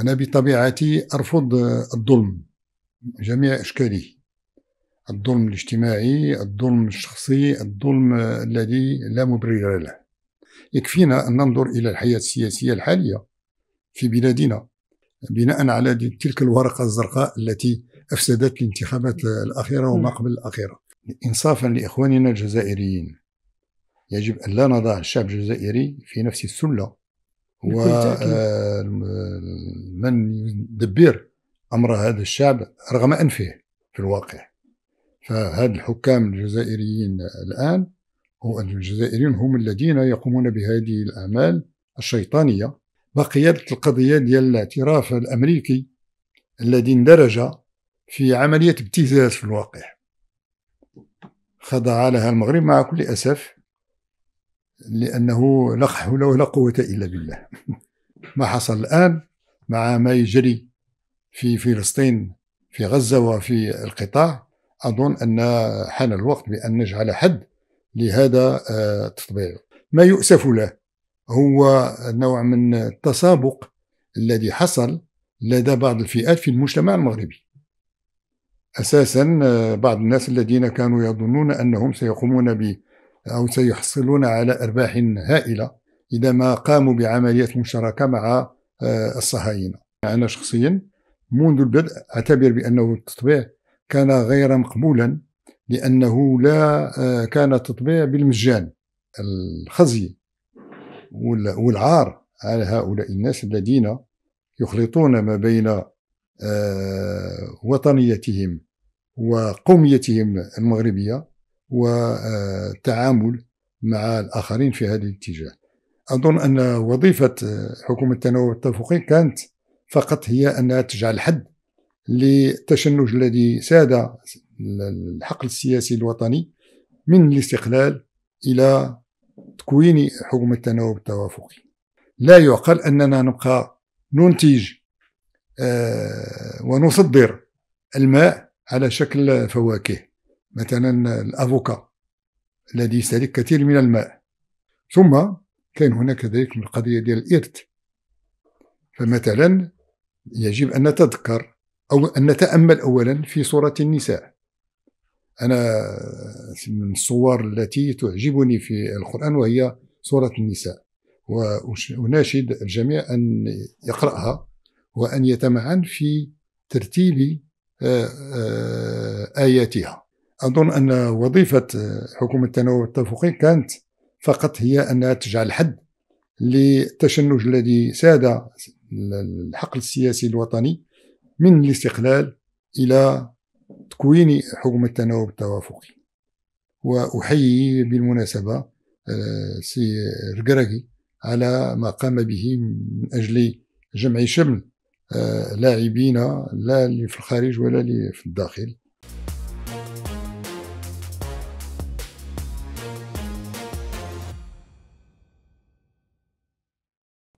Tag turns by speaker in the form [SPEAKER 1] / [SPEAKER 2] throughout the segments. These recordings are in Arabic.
[SPEAKER 1] أنا بطبيعتي أرفض الظلم جميع أشكاله الظلم الاجتماعي الظلم الشخصي الظلم الذي لا مبرر له يكفينا أن ننظر إلى الحياة السياسية الحالية في بلادنا بناء على تلك الورقة الزرقاء التي أفسدت الانتخابات الأخيرة وما نعم. قبل الأخيرة إنصافا لإخواننا الجزائريين يجب أن لا نضع الشعب الجزائري في نفس السلة ومن آه، يدبر أمر هذا الشعب رغم أنفه في الواقع فهذا الحكام الجزائريين الآن هو الجزائريين هم الذين يقومون بهذه الأعمال الشيطانية بقيت القضية ديال الاعتراف الأمريكي الذي اندرج في عملية ابتزاز في الواقع خضع لها المغرب مع كل أسف لأنه لا حول ولا قوة إلا بالله ما حصل الآن مع ما يجري في فلسطين في غزة وفي القطاع أظن أن حان الوقت بأن نجعل حد لهذا آه، التطبيع ما يؤسف له هو نوع من التسابق الذي حصل لدى بعض الفئات في المجتمع المغربي اساسا آه، بعض الناس الذين كانوا يظنون انهم سيقومون ب أو سيحصلون على أرباح هائلة إذا ما قاموا بعمليات مشتركة مع آه، الصهاينة يعني أنا شخصيا منذ البدء أعتبر بأنه التطبيع كان غير مقبولا لأنه لا آه، كان تطبيع بالمجان الخزي والعار على هؤلاء الناس الذين يخلطون ما بين آه، وطنيتهم وقوميتهم المغربية والتعامل مع الآخرين في هذا الاتجاه أظن أن وظيفة حكومة التنوع التفوقي كانت فقط هي أنها تجعل حد للتشنج الذي ساد الحقل السياسي الوطني من الاستقلال إلى تكوين حكومة التنوع التوافقي لا يعقل أننا نبقى ننتج آه، ونصدر الماء على شكل فواكه مثلا الافوكا الذي يستهلك كثير من الماء ثم كان هناك كذلك القضيه ديال الارث فمثلا يجب ان نتذكر او ان نتامل اولا في صوره النساء انا من الصور التي تعجبني في القران وهي صوره النساء واناشد الجميع ان يقراها وان يتمعن في ترتيب آه، آه، آياتها أظن أن وظيفة آه، حكومة التنوع التوافقي كانت فقط هي أنها تجعل حد للتشنج الذي ساد الحقل السياسي الوطني من الاستقلال إلى تكوين حكومة التنوع التوافقي وأحيي بالمناسبة آه، سي القراقي على ما قام به من أجل جمع شمل آه، لاعبين لا اللي في الخارج ولا اللي في الداخل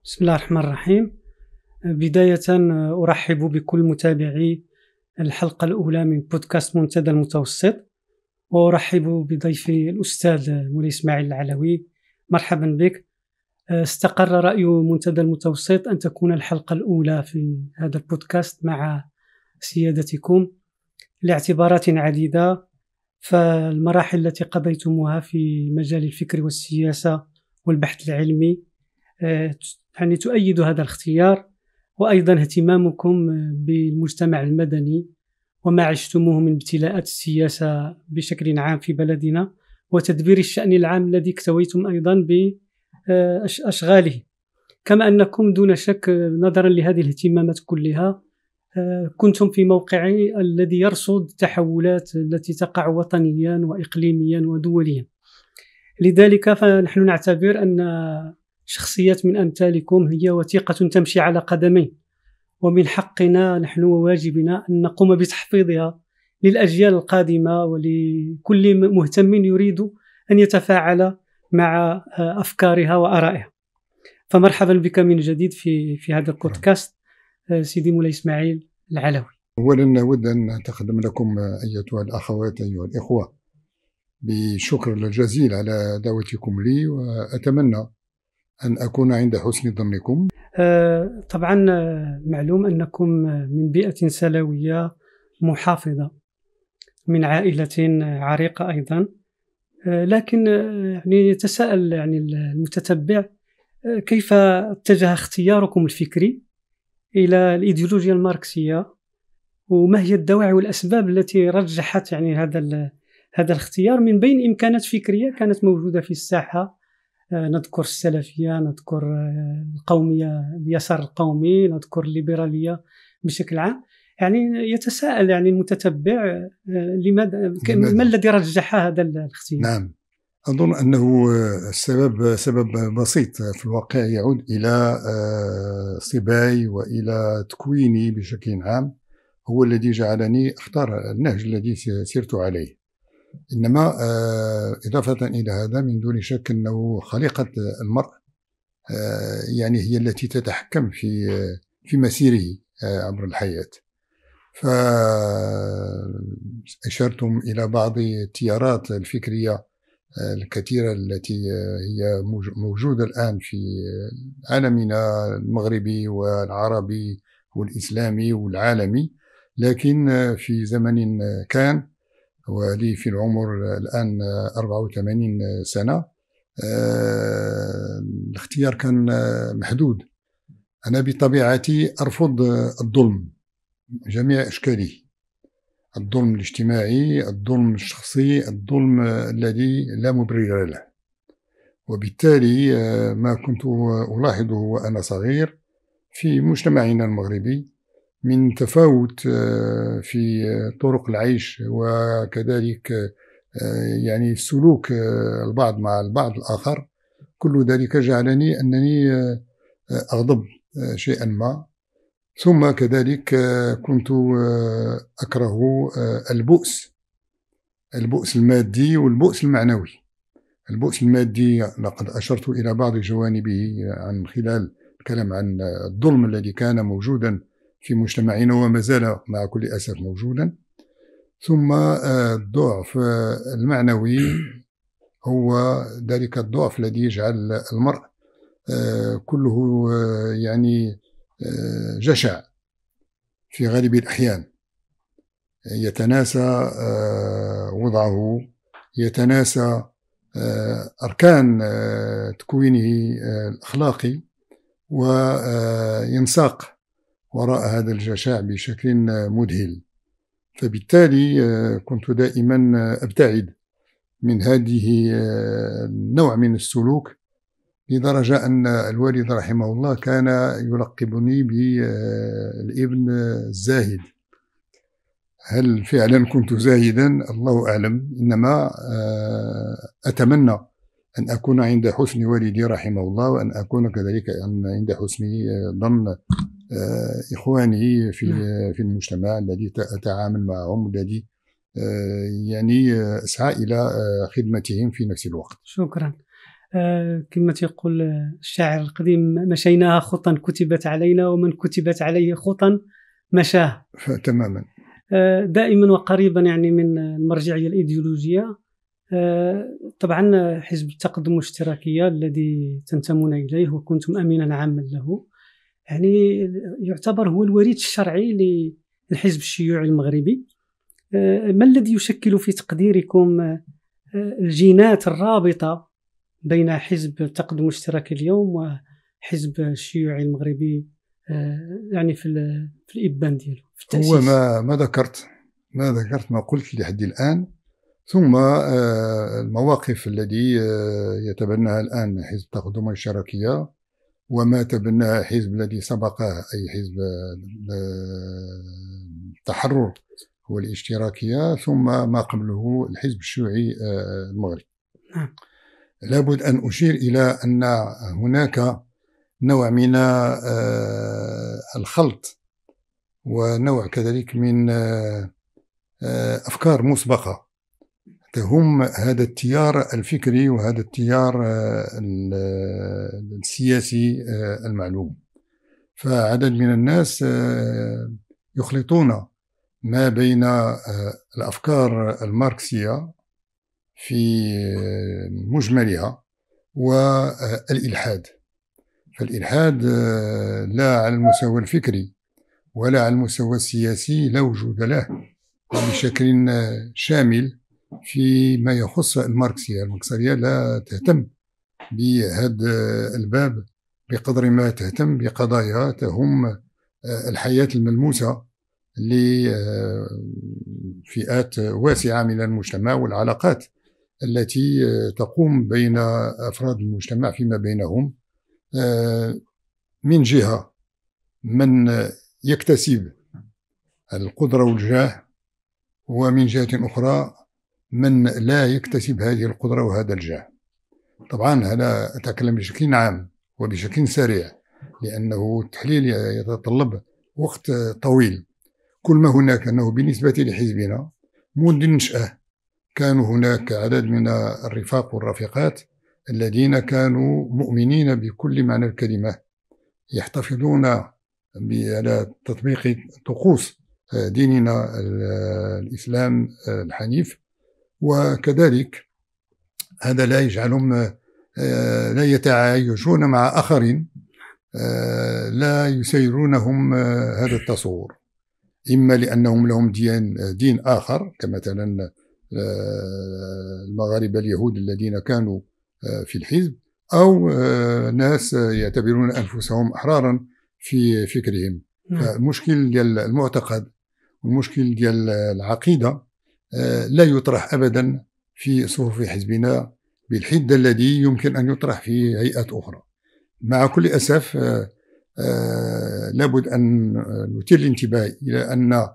[SPEAKER 2] بسم الله الرحمن الرحيم بداية آه، أرحب بكل متابعي الحلقة الأولى من بودكاست منتدى المتوسط وأرحب بضيفي الأستاذ مولاي إسماعيل العلوي مرحبا بك آه، استقر رأي منتدى المتوسط أن تكون الحلقة الأولى في هذا البودكاست مع سيادتكم لاعتبارات عديدة فالمراحل التي قضيتموها في مجال الفكر والسياسة والبحث العلمي آه، يعني تؤيد هذا الاختيار وأيضا اهتمامكم بالمجتمع المدني وما عشتموه من ابتلاءات السياسة بشكل عام في بلدنا وتدبير الشأن العام الذي اكتويتم أيضا بأشغاله كما أنكم دون شك نظرا لهذه الاهتمامات كلها كنتم في موقع الذي يرصد التحولات التي تقع وطنيا وإقليميا ودوليا لذلك فنحن نعتبر أن شخصيات من أمثالكم هي وثيقة تمشي على قدمين ومن حقنا نحن وواجبنا أن نقوم بتحفيظها للأجيال القادمة ولكل مهتم يريد أن يتفاعل مع آه، أفكارها وآرائها فمرحبا بك من جديد في في هذا البودكاست آه، سيدي مولاي إسماعيل العلوي
[SPEAKER 1] أولا نود أن أتقدم لكم آه، أيتها الأخوات أيها الإخوة بشكر الجزيل على دعوتكم لي وأتمنى أن أكون عند حسن ظنكم
[SPEAKER 2] أه، طبعا أه، معلوم أنكم أه، من بيئة سلوية محافظة من عائلة عريقة أيضا لكن يعني يتساءل يعني المتتبع كيف اتجه اختياركم الفكري إلى الإيديولوجيا الماركسية وما هي الدواعي والأسباب التي رجحت يعني هذا هذا الاختيار من بين إمكانات فكرية كانت موجودة في الساحة آه، نذكر السلفيه نذكر آه، القوميه اليسار القومي نذكر الليبراليه بشكل عام يعني يتساءل يعني المتتبع آه، لماذا ما الذي رجح هذا الاختيار؟ نعم
[SPEAKER 1] اظن انه السبب سبب بسيط في الواقع يعود الى صباي والى تكويني بشكل عام هو الذي جعلني اختار النهج الذي سرت عليه إنما آه، إضافة إلى هذا من دون شك أنه خليقة المرء آه، يعني هي التي تتحكم في آه، في مسيره عبر الحياة فأشرتم إلى بعض التيارات الفكرية الكثيرة التي هي موجودة الآن في عالمنا المغربي والعربي والإسلامي والعالمي لكن في زمن كان ولي في العمر الآن 84 سنة آه، الاختيار كان محدود أنا بطبيعتي أرفض الظلم جميع أشكاله الظلم الاجتماعي الظلم الشخصي الظلم الذي لا مبرر له وبالتالي آه، ما كنت ألاحظه وأنا صغير في مجتمعنا المغربي من تفاوت آه، في آه، طرق العيش وكذلك آه، يعني سلوك البعض مع البعض الآخر كل ذلك جعلني أنني أغضب شيئا ما ثم كذلك كنت أكره البؤس البؤس المادي والبؤس المعنوي البؤس المادي لقد أشرت إلى بعض جوانبه عن خلال الكلام عن الظلم الذي كان موجودا في مجتمعنا وما زال مع كل أسف موجودا ثم آه، الضعف آه، المعنوي هو ذلك الضعف الذي يجعل المرء آه، كله يعني جشع في غالب الأحيان يتناسى وضعه يتناسى أركان تكوينه الأخلاقي وينساق وراء هذا الجشع بشكل مذهل فبالتالي آه، كنت دائما آه، أبتعد من هذه النوع آه، من السلوك لدرجة أن الوالد رحمه الله كان يلقبني بالابن الزاهد هل فعلا كنت زاهدا الله أعلم إنما أتمنى أن أكون عند حسن والدي رحمه الله وأن أكون كذلك عند حسن ظن آه، إخوانه في نعم. في المجتمع الذي أتعامل معهم الذي آه، يعني آه، أسعى إلى خدمتهم في نفس الوقت
[SPEAKER 2] شكرا كما يقول الشاعر القديم مشيناها خطا كتبت علينا ومن كتبت عليه خطا مشاه تماما دائما وقريبا يعني من المرجعيه الايديولوجيه طبعا حزب التقدم والاشتراكيه الذي تنتمون اليه وكنتم امينا عاما له يعني يعتبر هو الوريد الشرعي للحزب الشيوعي المغربي آه، ما الذي يشكل في تقديركم آه، الجينات الرابطة بين حزب التقدم الاشتراكي اليوم وحزب الشيوعي المغربي آه، يعني في في الإبان ديالو في التأسيس. هو
[SPEAKER 1] ما ما ذكرت ما ذكرت ما قلت لحد الآن ثم المواقف التي يتبناها الآن حزب التقدم الاشتراكية وما تبناه حزب الذي سبقه أي حزب التحرر والاشتراكيه ثم ما قبله الحزب الشيوعي آه، المغربي نعم. لابد أن أشير إلى أن هناك نوع من آه، الخلط ونوع كذلك من آه، أفكار مسبقة تهم هذا التيار الفكري وهذا التيار آه، آه، السياسي آه، المعلوم فعدد من الناس يخلطون ما بين الافكار الماركسيه في مجملها والالحاد فالالحاد لا على المستوى الفكري ولا على المستوى السياسي لا وجود له بشكل شامل فيما يخص الماركسية الماركسية لا تهتم بهذا الباب بقدر ما تهتم بقضايا تهم آه، الحياة الملموسة لفئات واسعة من المجتمع والعلاقات التي آه، تقوم بين أفراد المجتمع فيما بينهم آه، من جهة من يكتسب القدرة والجاه ومن جهة أخرى من لا يكتسب هذه القدرة وهذا الجاه طبعا أنا أتكلم بشكل عام وبشكل سريع لأنه التحليل يتطلب وقت طويل كل ما هناك أنه بالنسبة لحزبنا منذ النشأة كان هناك عدد من الرفاق والرفيقات الذين كانوا مؤمنين بكل معنى الكلمة يحتفظون على تطبيق طقوس ديننا الإسلام الحنيف وكذلك هذا لا يجعلهم آه، لا يتعايشون مع آخرين آه، لا يسيرونهم آه، هذا التصور إما لأنهم لهم دين, دين آخر كمثلا المغاربة اليهود الذين كانوا في الحزب أو ناس يعتبرون أنفسهم أحرارا في فكرهم المشكل نعم. ديال المعتقد والمشكل ديال العقيدة آه، لا يطرح أبدا في صفوف حزبنا بالحدة الذي يمكن أن يطرح في هيئات أخرى مع كل أسف آه، آه، لابد أن نثير الانتباه إلى أن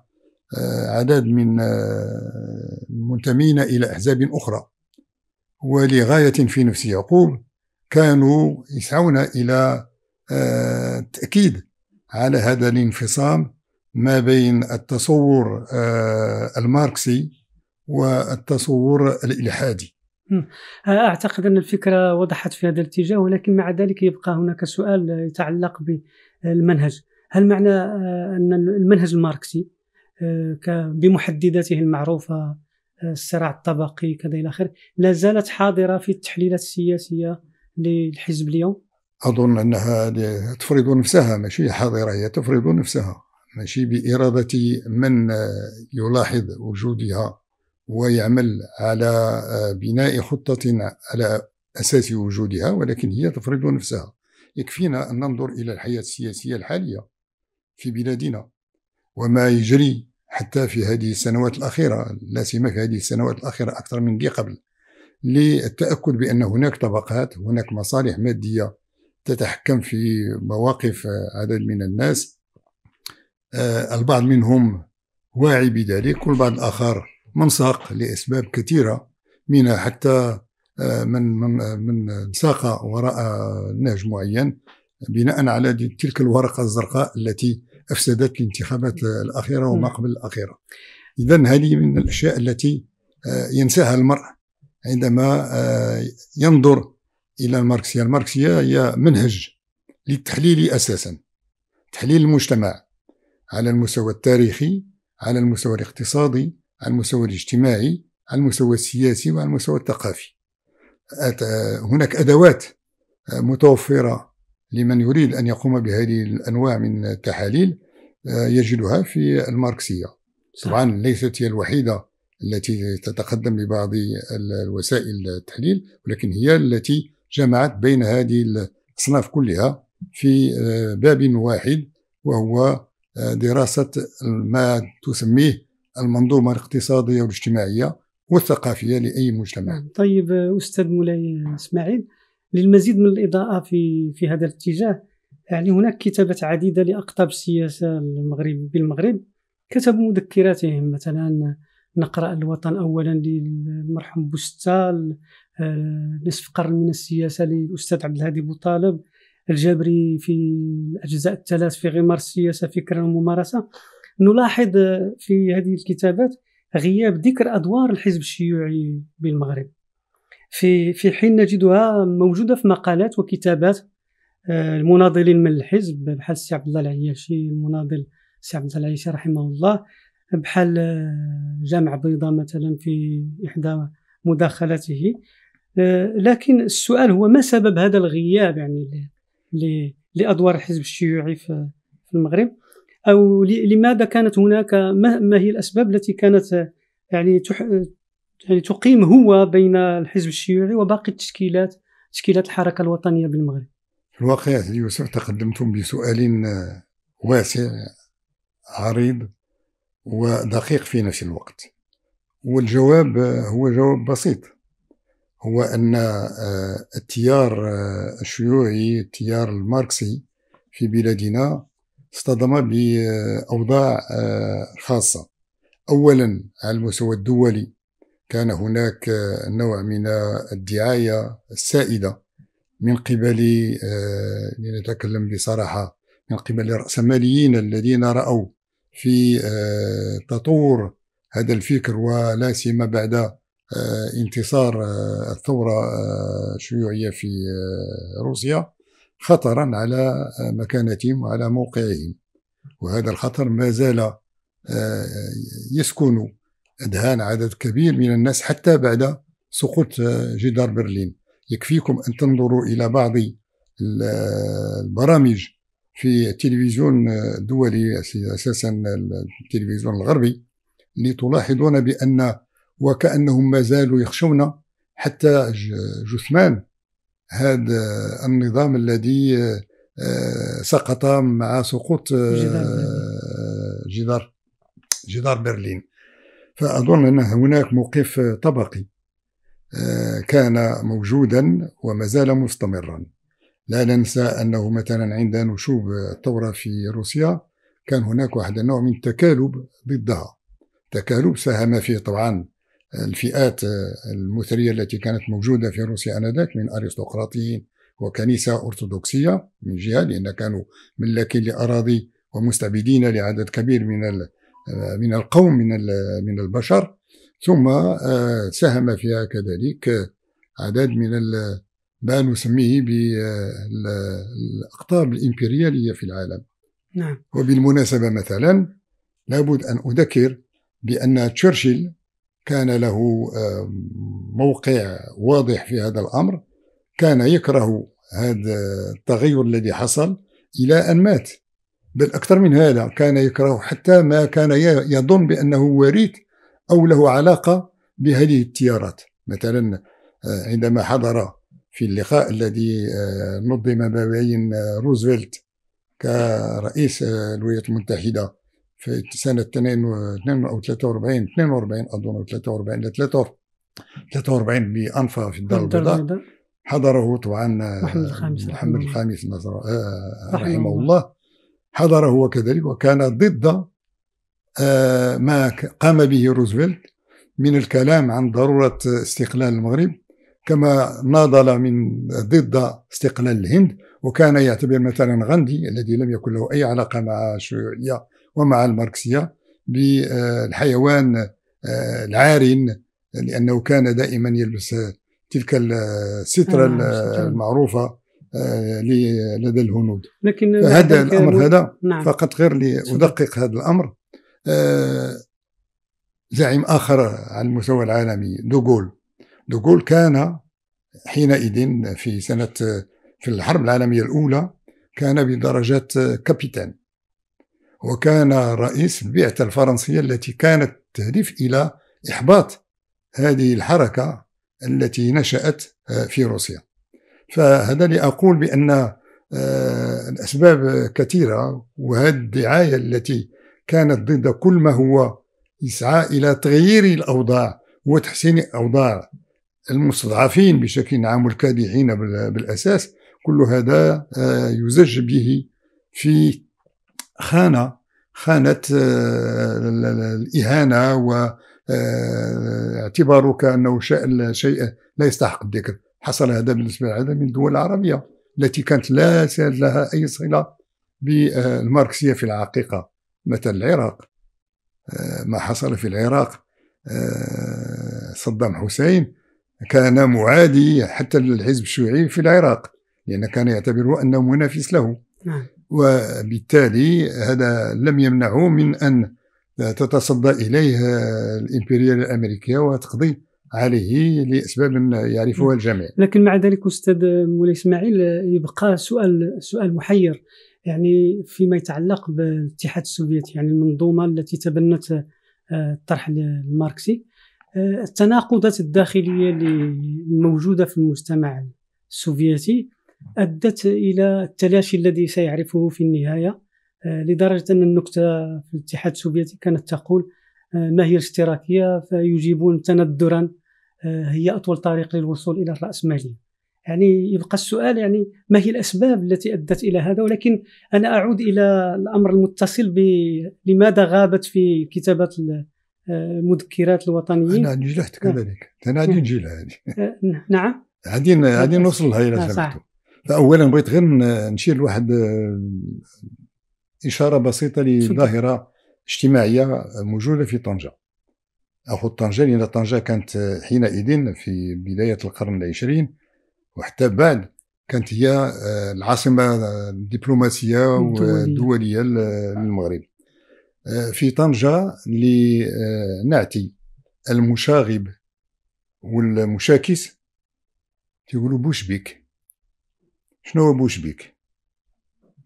[SPEAKER 1] عدد من المنتمين إلى أحزاب أخرى ولغاية في نفس يعقوب كانوا يسعون إلى التأكيد على هذا الانفصام ما بين التصور الماركسي والتصور الالحادي
[SPEAKER 2] آه، اعتقد ان الفكره وضحت في هذا الاتجاه ولكن مع ذلك يبقى هناك سؤال يتعلق بالمنهج هل معنى آه، ان المنهج الماركسي آه، بمحدداته المعروفه الصراع الطبقي كذا الى اخره لا زالت حاضره في التحليلات السياسيه للحزب اليوم
[SPEAKER 1] اظن انها تفرض نفسها ماشي حاضره هي تفرض نفسها ماشي باراده من يلاحظ وجودها ويعمل على آه، بناء خطة على أساس وجودها ولكن هي تفرض نفسها يكفينا أن ننظر إلى الحياة السياسية الحالية في بلادنا وما يجري حتى في هذه السنوات الأخيرة لا سيما في هذه السنوات الأخيرة أكثر من دي قبل للتأكد بأن هناك طبقات هناك مصالح مادية تتحكم في مواقف آه، عدد من الناس آه، البعض منهم واعي بذلك والبعض الآخر منساق لأسباب كثيرة منها حتى آه، من من من ساق وراء نهج معين بناء على تلك الورقة الزرقاء التي أفسدت الانتخابات الأخيرة وما قبل الأخيرة إذا هذه من الأشياء التي آه، ينساها المرء عندما آه، ينظر إلى الماركسية الماركسية هي منهج للتحليل أساسا تحليل المجتمع على المستوى التاريخي على المستوى الاقتصادي على المستوى الاجتماعي على المستوى السياسي وعلى المستوى الثقافي هناك أدوات متوفرة لمن يريد أن يقوم بهذه الأنواع من التحاليل آه، يجدها في الماركسية طبعا ليست هي الوحيدة التي تتقدم ببعض الوسائل التحليل ولكن هي التي جمعت بين هذه الأصناف كلها في آه، باب واحد وهو آه، دراسة ما تسميه المنظومة الاقتصادية والاجتماعية والثقافية لأي مجتمع نعم.
[SPEAKER 2] طيب أستاذ مولاي إسماعيل للمزيد من الإضاءة في, في هذا الاتجاه يعني هناك كتابات عديدة لأقطاب السياسة المغرب بالمغرب كتبوا مذكراتهم مثلا نقرأ الوطن أولا للمرحوم بوستال آه، نصف قرن من السياسة للأستاذ عبد الهادي بوطالب الجبري في الأجزاء الثلاث في غمار السياسة فكرا وممارسة نلاحظ في هذه الكتابات غياب ذكر أدوار الحزب الشيوعي بالمغرب في في حين نجدها موجودة في مقالات وكتابات آه، المناضلين من الحزب بحال السي عبد الله العياشي المناضل السي عبد الله العياشي رحمه الله بحال آه، جامع بيضاء مثلا في إحدى مداخلاته آه، لكن السؤال هو ما سبب هذا الغياب يعني لأدوار الحزب الشيوعي في المغرب او لماذا كانت هناك ما هي الاسباب التي كانت يعني يعني تقيم هو بين الحزب الشيوعي وباقي التشكيلات تشكيلات الحركه الوطنيه بالمغرب
[SPEAKER 1] في الواقع سيدي يوسف تقدمتم بسؤال واسع عريض ودقيق في نفس الوقت والجواب هو جواب بسيط هو ان آه، التيار آه، الشيوعي التيار الماركسي في بلادنا اصطدم بأوضاع آه، خاصة أولا على المستوى الدولي كان هناك آه، نوع من الدعاية السائدة من قبل آه، لنتكلم بصراحة من قبل الرأسماليين الذين رأوا في تطور هذا الفكر ولا سيما بعد انتصار الثورة الشيوعية في روسيا خطرا على مكانتهم وعلى موقعهم وهذا الخطر ما زال آه، يسكن أذهان عدد كبير من الناس حتى بعد سقوط آه، جدار برلين يكفيكم أن تنظروا إلى بعض آه، البرامج في التلفزيون الدولي أساسا التلفزيون الغربي لتلاحظون بأن وكأنهم ما زالوا يخشون حتى جثمان هذا النظام الذي آه، سقط مع سقوط آه، جدار جدار برلين فأظن أن هناك موقف طبقي آه، كان موجودا وما زال مستمرا لا ننسى أنه مثلا عند نشوب الثورة في روسيا كان هناك واحد النوع من التكالب ضدها تكالب ساهم فيه طبعا الفئات آه، المثرية التي كانت موجودة في روسيا آنذاك من أرستقراطيين وكنيسة أرثوذكسية من جهة لأن كانوا ملاكين لأراضي ومستبدين لعدد كبير من آه، من القوم من من البشر ثم آه، ساهم فيها كذلك عدد من ما نسميه بالأقطاب الإمبريالية في العالم نعم. وبالمناسبة مثلا لابد أن أذكر بأن تشرشل كان له آه، موقع واضح في هذا الأمر كان يكره هذا التغير الذي حصل إلى أن مات بل أكثر من هذا كان يكره حتى ما كان يظن بأنه وريث أو له علاقة بهذه التيارات مثلا آه، عندما حضر في اللقاء الذي آه، نظم ما بين روزفلت كرئيس الولايات المتحدة في سنة 42 أو 43 42 أظن أو 43 ل 43 بأنفا في الدار البيضاء حضره طبعا محمد آه، الخامس محمد الخامس رحمه آه، آه، الله حضره هو كذلك وكان ضد ما قام به روزفلت من الكلام عن ضرورة استقلال المغرب كما ناضل من ضد استقلال الهند وكان يعتبر مثلا غاندي الذي لم يكن له أي علاقة مع الشيوعية ومع الماركسية بالحيوان آه، العارن لأنه كان دائما يلبس تلك آه، السترة المعروفة آه، لدى الهنود لكن هذا الأمر هذا نعم. فقط غير لأدقق هذا الأمر زعيم آخر على المستوى العالمي دوغول دوغول كان حينئذ في سنة في الحرب العالمية الأولى كان بدرجة كابيتان وكان رئيس البعثة الفرنسية التي كانت تهدف إلى إحباط هذه الحركة التي نشأت آه، في روسيا فهذا لأقول بأن آه، الأسباب كثيرة وهذه الدعاية التي كانت ضد كل ما هو يسعى إلى تغيير الأوضاع وتحسين أوضاع المستضعفين بشكل عام والكادحين بالأساس كل هذا آه، يزج به في خان خانة آه، الإهانة واعتبارك آه، أنه شيء لا يستحق الذكر حصل هذا بالنسبة لهذا من الدول العربية التي كانت لا لها أي صلة بالماركسية في الحقيقة مثل العراق آه، ما حصل في العراق صدام حسين كان معادي حتى للحزب الشيوعي في العراق لأن كان يعتبره أنه منافس له نعم. وبالتالي هذا لم يمنعه من أن تتصدى إليه الإمبريال الأمريكية وتقضي عليه لأسباب يعرفها نعم. الجميع
[SPEAKER 2] لكن مع ذلك أستاذ مولاي إسماعيل يبقى سؤال سؤال محير يعني فيما يتعلق بالاتحاد السوفيتي يعني المنظومة التي تبنت آه، الطرح الماركسي آه، التناقضات الداخلية الموجودة في المجتمع السوفيتي أدت إلى التلاشي الذي سيعرفه في النهاية آه، لدرجة أن النكتة في الاتحاد السوفيتي كانت تقول آه، ما هي الاشتراكية فيجيبون تندرا آه، هي أطول طريق للوصول إلى الرأسمالية يعني يبقى السؤال يعني ما هي الأسباب التي أدت إلى هذا ولكن أنا أعود إلى الأمر المتصل بلماذا غابت في كتابة المذكرات الوطنيين أنا نجلحت نعم. كذلك أنا عندي نجيلها نعم عادين عادين نوصل لها إلى سمحتوا
[SPEAKER 1] اولا بغيت غير نشير لواحد آه، اشاره بسيطه لظاهره اجتماعيه موجوده في طنجه اخو طنجه لان طنجه كانت حينئذ في بدايه القرن العشرين وحتى بعد كانت هي آه، العاصمه الدبلوماسيه والدوليه للمغرب آه، في طنجه لنعتي المشاغب والمشاكس تيقولوا بوشبيك شنو هو بولشفيك؟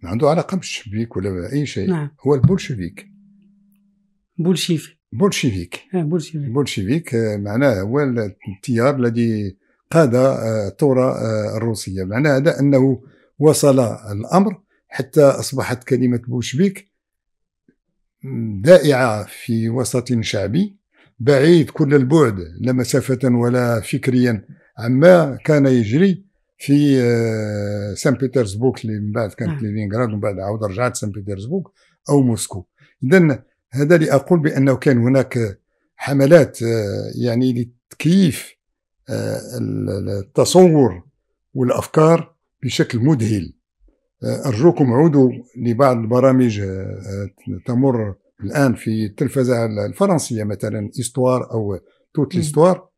[SPEAKER 1] ما عنده علاقه بالشبيك ولا اي شيء نعم. هو البولشفيك بولشيفي بولشيفيك بولشيفيك آه، بولشيفيك آه، معناه هو التيار الذي قاد آه، الثوره الروسيه معناه هذا انه وصل الامر حتى اصبحت كلمه بولشفيك دائعه في وسط شعبي بعيد كل البعد لا مسافه ولا فكريا عما كان يجري في سان آه، بيترسبورغ اللي من بعد كانت نعم. لينينغراد ومن بعد عاود رجعت سان بيترسبورغ او موسكو اذا هذا لاقول بانه كان هناك حملات آه، يعني لتكييف آه، التصور والافكار بشكل مذهل ارجوكم عودوا لبعض البرامج تمر الان في التلفزه الفرنسيه مثلا استوار او توت ليستوار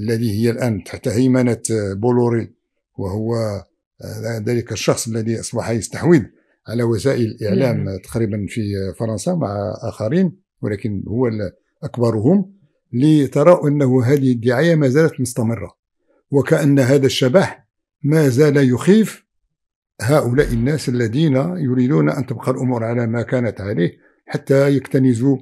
[SPEAKER 1] الذي هي الان تحت هيمنه بولوري وهو آه، ذلك الشخص الذي أصبح يستحوذ على وسائل الإعلام تقريبا في فرنسا مع آخرين ولكن هو أكبرهم لترى أنه هذه الدعاية ما زالت مستمرة وكأن هذا الشبح ما زال يخيف هؤلاء الناس الذين يريدون أن تبقى الأمور على ما كانت عليه حتى يكتنزوا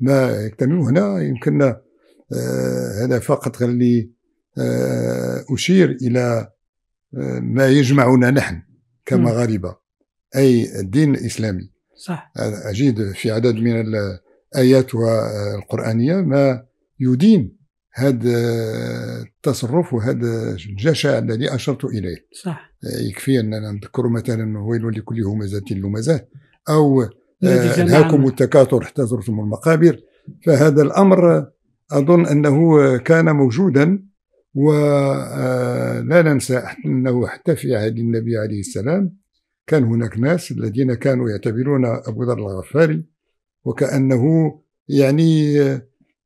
[SPEAKER 1] ما يكتنزوا هنا يمكن آه، هذا فقط اللي آه، أشير إلى ما يجمعنا نحن كمغاربه اي الدين الاسلامي صح اجد في عدد من الايات القرانيه ما يدين هذا التصرف وهذا الجشع الذي اشرت اليه صح يكفي اننا نذكر مثلا ويل لكل همزه لمزه او آه، هاكم التكاثر حتى زرتم المقابر فهذا الامر اظن انه كان موجودا ولا آه، ننسى أنه حتى في عهد النبي عليه السلام كان هناك ناس الذين كانوا يعتبرون أبو ذر الغفاري وكأنه يعني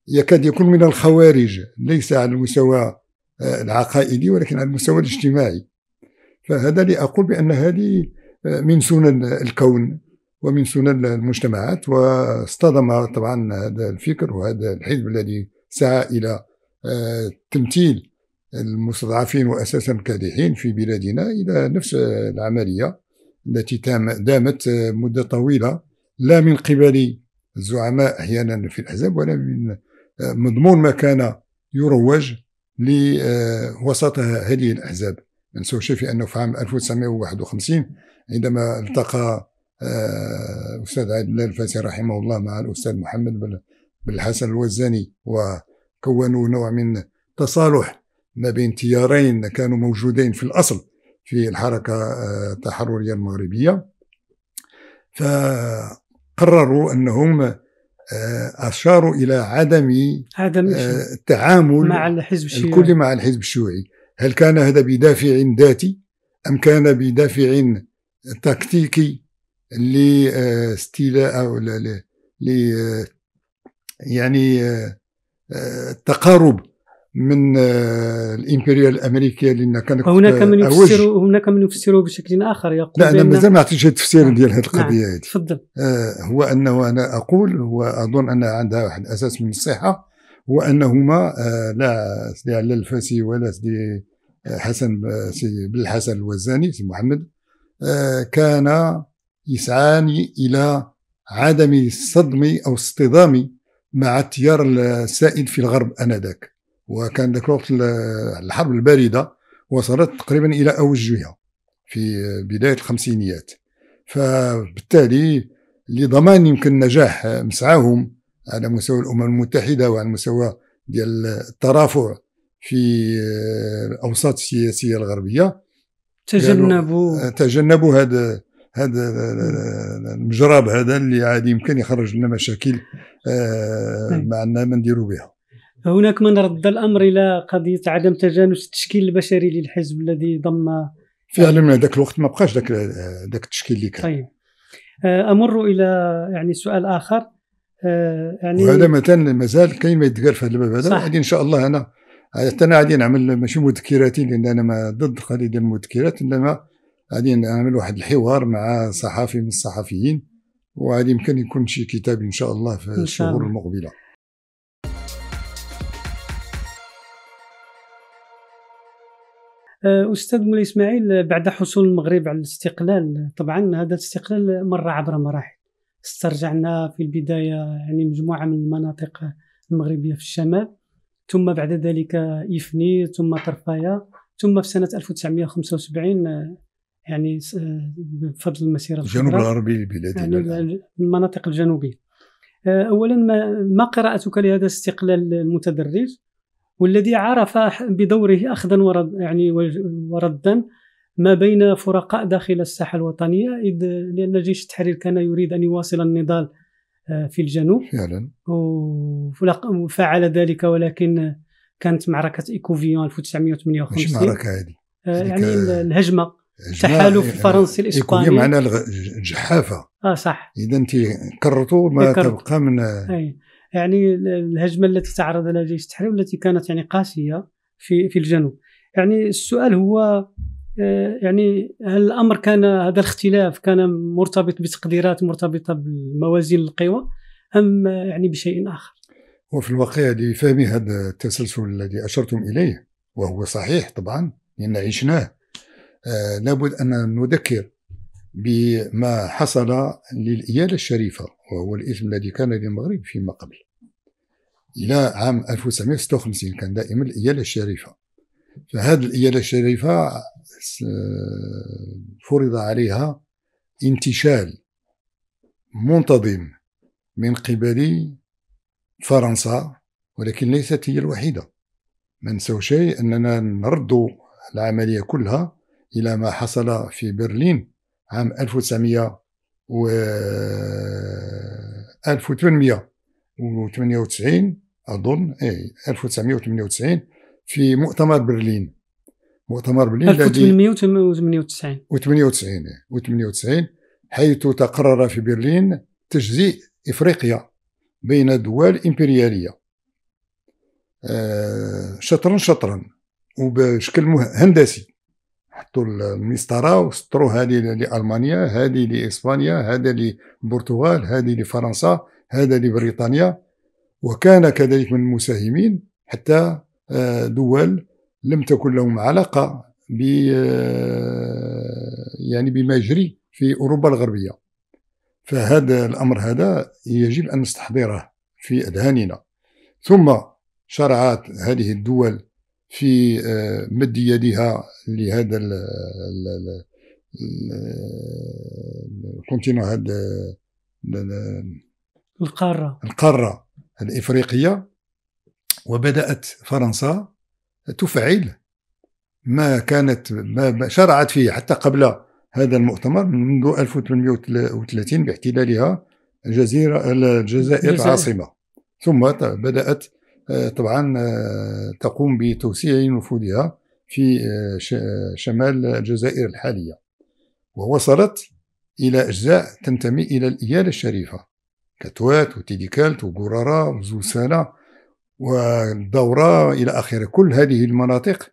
[SPEAKER 1] يكاد يكون من الخوارج ليس على المستوى آه، العقائدي ولكن على المستوى الاجتماعي فهذا لأقول بأن هذه آه، من سنن الكون ومن سنن المجتمعات واصطدم طبعا هذا الفكر وهذا الحزب الذي سعى إلى تمثيل المستضعفين وأساسا الكادحين في بلادنا إلى نفس العملية التي دامت مدة طويلة لا من قبل الزعماء أحيانا في الأحزاب ولا من مضمون ما كان يروج لوسط هذه الأحزاب ما نسوش في أنه في عام 1951 عندما التقى آه، أستاذ عادل الفاسي رحمه الله مع الأستاذ محمد بن الحسن الوزاني وكونوا نوع من تصالح ما بين تيارين كانوا موجودين في الأصل في الحركة آه، التحررية المغربية فقرروا أنهم آه، أشاروا إلى عدم عدم آه، التعامل مع الحزب الشيوعي الكل مع الحزب الشيوعي هل كان هذا بدافع ذاتي أم كان بدافع تكتيكي لاستيلاء أو ل يعني التقارب من آه، الامبريال الامريكيه لان كان هناك من آه، يفسر
[SPEAKER 2] هناك من يفسره بشكل اخر يقول لا انا مازال ما عطيتش التفسير نعم. ديال هذه القضيه نعم. هذه تفضل
[SPEAKER 1] آه، هو انه انا اقول واظن ان عندها واحد الاساس من الصحه هو انهما لا سيدي علال الفاسي ولا سيدي حسن سي بن الحسن الوزاني سي محمد كان يسعان الى عدم الصدم او اصطدام مع التيار السائد في الغرب انذاك وكان ذاك الوقت الحرب البارده وصلت تقريبا الى اوجها في بدايه الخمسينيات فبالتالي لضمان يمكن نجاح مسعاهم على مستوى الامم المتحده وعلى مستوى ديال الترافع في الاوساط السياسيه الغربيه
[SPEAKER 2] تجنبوا
[SPEAKER 1] آه، تجنبوا هذا هذا المجرب هذا اللي عاد يمكن يخرج لنا مشاكل آه، ما نعم. عندنا ما نديروا بها
[SPEAKER 2] هناك من رد الامر الى قضيه عدم تجانس التشكيل البشري للحزب الذي ضم
[SPEAKER 1] فعلا من ذاك الوقت ما بقاش ذاك ذاك التشكيل اللي كان
[SPEAKER 2] طيب آه، امر الى يعني سؤال اخر آه، يعني وهذا
[SPEAKER 1] مثلا مازال كاين ما يتقال في هذا الباب هذا غادي ان شاء الله انا حتى انا غادي نعمل ماشي مذكراتي لان انا ما ضد قضيه المذكرات انما غادي نعمل واحد الحوار مع صحافي من الصحفيين وغادي يمكن يكون شي كتاب ان شاء الله في الشهور المقبله
[SPEAKER 2] استاذ مولاي اسماعيل بعد حصول المغرب على الاستقلال طبعا هذا الاستقلال مر عبر مراحل استرجعنا في البدايه يعني مجموعه من المناطق المغربيه في الشمال ثم بعد ذلك إفني ثم طرفايا ثم في سنه 1975 يعني بفضل المسيره الجنوب الغربي للبلاد يعني المناطق الجنوبيه اولا ما قراءتك لهذا الاستقلال المتدرج والذي عرف بدوره أخذا ورد يعني وردا ما بين فرقاء داخل الساحة الوطنية إذ لأن جيش التحرير كان يريد أن يواصل النضال آه، في الجنوب فعلا وفعل ذلك ولكن كانت معركة إيكوفيون 1958 مش معركة هذه آه، يعني الهجمة التحالف الفرنسي الإسباني معناها
[SPEAKER 1] الجحافة اه صح إذا أنت كررتوا ما تبقى من أي.
[SPEAKER 2] يعني الهجمه التي تعرض لها جيش التحرير والتي كانت يعني قاسيه في في الجنوب يعني السؤال هو آه، يعني هل الامر كان هذا الاختلاف كان مرتبط بتقديرات مرتبطه بموازين القوى ام آه، يعني بشيء اخر؟
[SPEAKER 1] وفي الواقع لفهم يعني هذا التسلسل الذي اشرتم اليه وهو صحيح طبعا لان عشناه آه لابد ان نذكر بما حصل للاياله الشريفه وهو الاسم الذي كان للمغرب فيما قبل إلى عام 1956 كان دائما الإيالة الشريفة فهذه الإيالة الشريفة فرض عليها انتشال منتظم من قبل فرنسا ولكن ليست هي الوحيدة ما ننسوا شيء أننا نرد العملية كلها إلى ما حصل في برلين عام 1900 و 1898 اظن اي 1998 في مؤتمر برلين مؤتمر برلين
[SPEAKER 2] 1898
[SPEAKER 1] و98 و98 حيث تقرر في برلين تجزيء افريقيا بين دول امبرياليه آه، شطرا شطرا وبشكل هندسي حطوا المسطره وسطروا هذه لالمانيا هذه لاسبانيا هذا للبرتغال هذه لفرنسا هذا لبريطانيا وكان كذلك من المساهمين حتى آه، دول لم تكن لهم علاقة ب آه، يعني بما يجري في أوروبا الغربية فهذا الأمر هذا يجب أن نستحضره في أذهاننا ثم شرعت هذه الدول في آه، مد يدها لهذا الكونتينو هذا القارة القارة الإفريقية وبدأت فرنسا تفعل ما كانت ما شرعت فيه حتى قبل هذا المؤتمر منذ 1830 باحتلالها الجزيرة الجزائر العاصمة ثم بدأت آه، طبعا آه، تقوم بتوسيع نفوذها في آه، شمال الجزائر الحالية ووصلت إلى أجزاء تنتمي إلى الإيالة الشريفة كتوات وتيديكالت وقرارة وزوسانة والدورة إلى آخره كل هذه المناطق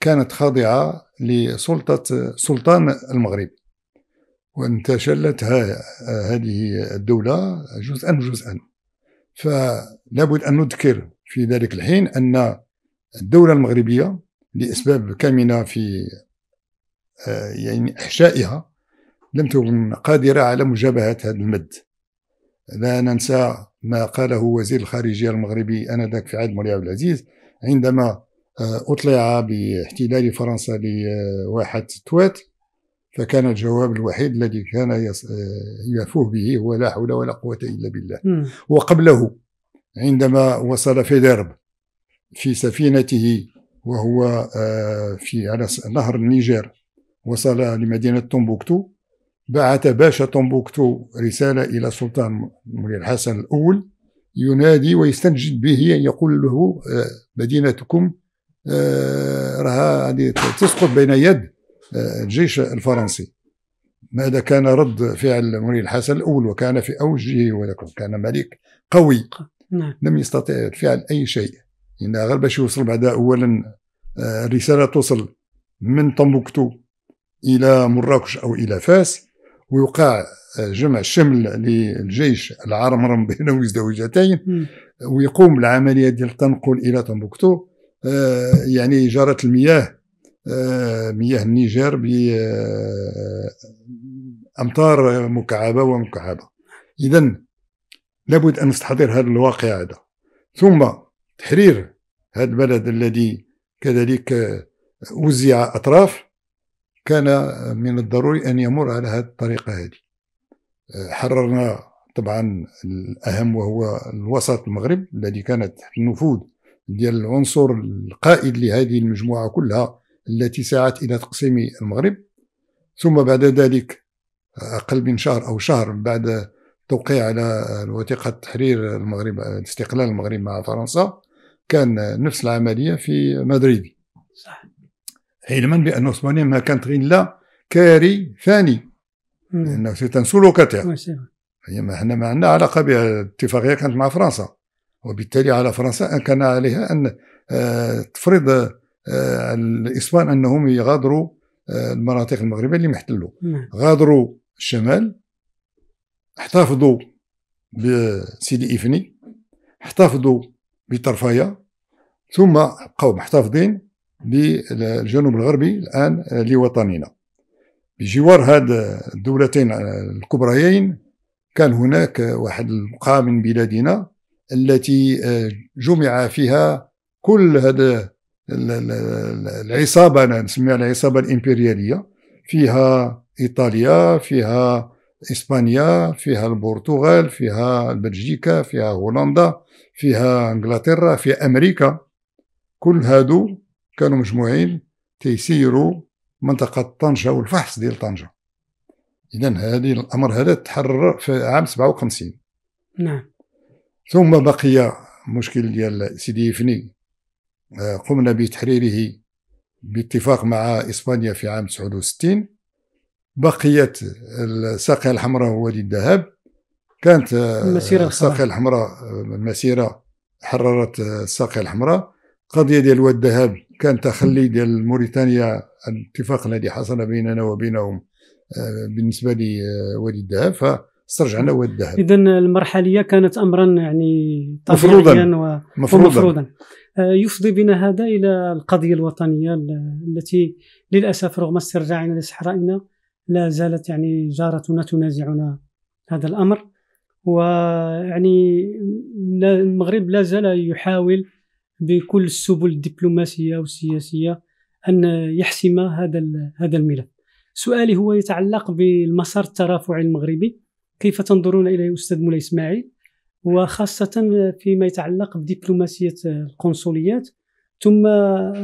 [SPEAKER 1] كانت خاضعة لسلطة سلطان المغرب وانتشلت هذه الدولة جزءا جزءا فلابد أن نذكر في ذلك الحين أن الدولة المغربية لأسباب كامنة في آه، يعني إحشائها لم تكن قادرة على مجابهة هذا المد لا ننسى ما قاله وزير الخارجية المغربي آنذاك في عهد مولاي عبد العزيز عندما آه، أطلع باحتلال فرنسا لواحة توات فكان الجواب الوحيد الذي كان آه، يفوه به هو لا حول ولا قوة إلا بالله م. وقبله عندما وصل فيدرب في سفينته وهو آه، في على نهر النيجر وصل لمدينة تومبوكتو بعث باشا تومبوكتو رسالة إلى سلطان مولي الحسن الأول ينادي ويستنجد به أن يقول له آه، مدينتكم آه، راها تسقط بين يد آه، الجيش الفرنسي ماذا كان رد فعل مولي الحسن الأول وكان في أوجه ولكن كان ملك قوي نعم. لم يستطع فعل أي شيء إن غير باش يوصل بعد أولا الرسالة توصل من طنبوكتو إلى مراكش أو إلى فاس ويقع آه، جمع شمل للجيش العرمرم بين مزدوجتين ويقوم العملية ديال التنقل إلى تنبكتو آه، يعني جرت المياه آه، مياه النيجر بأمطار مكعبة ومكعبة إذا لابد أن نستحضر هذا الواقع هذا ثم تحرير هذا البلد الذي كذلك وزع أطراف كان من الضروري أن يمر على هذه الطريقة هذه حررنا طبعا الأهم وهو الوسط المغرب الذي كانت تحت النفوذ ديال العنصر القائد لهذه المجموعة كلها التي سعت إلى تقسيم المغرب ثم بعد ذلك أقل من شهر أو شهر بعد توقيع على وثيقة تحرير المغرب استقلال المغرب مع فرنسا كان نفس العملية في مدريد صح. علما بأن عثمانية ما كانت لا كاري ثاني لأنه سيتان سلوكتها هي ما احنا ما عندنا علاقة بها الاتفاقية كانت مع فرنسا وبالتالي على فرنسا أن كان عليها أن آه، تفرض آه، الإسبان أنهم يغادروا آه، المناطق المغربية اللي محتلوا غادروا الشمال احتفظوا بسيدي إفني احتفظوا بطرفايا ثم بقوا محتفظين للجنوب الغربي الآن آه، لوطننا بجوار هاد الدولتين آه، الكبريين كان هناك آه، واحد القاعة من بلادنا التي جمع فيها كل هذا العصابة نسميها العصابة الإمبريالية فيها إيطاليا فيها إسبانيا فيها البرتغال فيها بلجيكا فيها هولندا فيها إنجلترا فيها أمريكا كل هادو كانوا مجموعين تيسيروا منطقة طنجة والفحص ديال طنجة إذا هذه الأمر هذا تحرر في عام 57 نعم ثم بقي مشكل ديال سيدي يفني آه، قمنا بتحريره باتفاق مع إسبانيا في عام 69 بقيت الساقية الحمراء ووادي الذهب كانت آه، المسيرة الساقية الحمراء آه، المسيرة حررت الساقية الحمراء القضية ديال الذهب كان تخلي ديال موريتانيا الاتفاق الذي حصل بيننا وبينهم آه، بالنسبه لوادي آه، الذهب فاسترجعنا وادي الذهب
[SPEAKER 2] اذا المرحليه كانت امرا يعني طبيعيا مفروضا ومفروضا آه، يفضي بنا هذا الى القضيه الوطنيه التي للاسف رغم استرجاعنا لصحرائنا لا زالت يعني جارتنا تنازعنا هذا الامر ويعني المغرب لا زال يحاول بكل السبل الدبلوماسيه والسياسيه ان يحسم هذا هذا الملف. سؤالي هو يتعلق بالمسار الترافعي المغربي كيف تنظرون اليه استاذ مولاي اسماعيل وخاصه فيما يتعلق بدبلوماسيه القنصليات ثم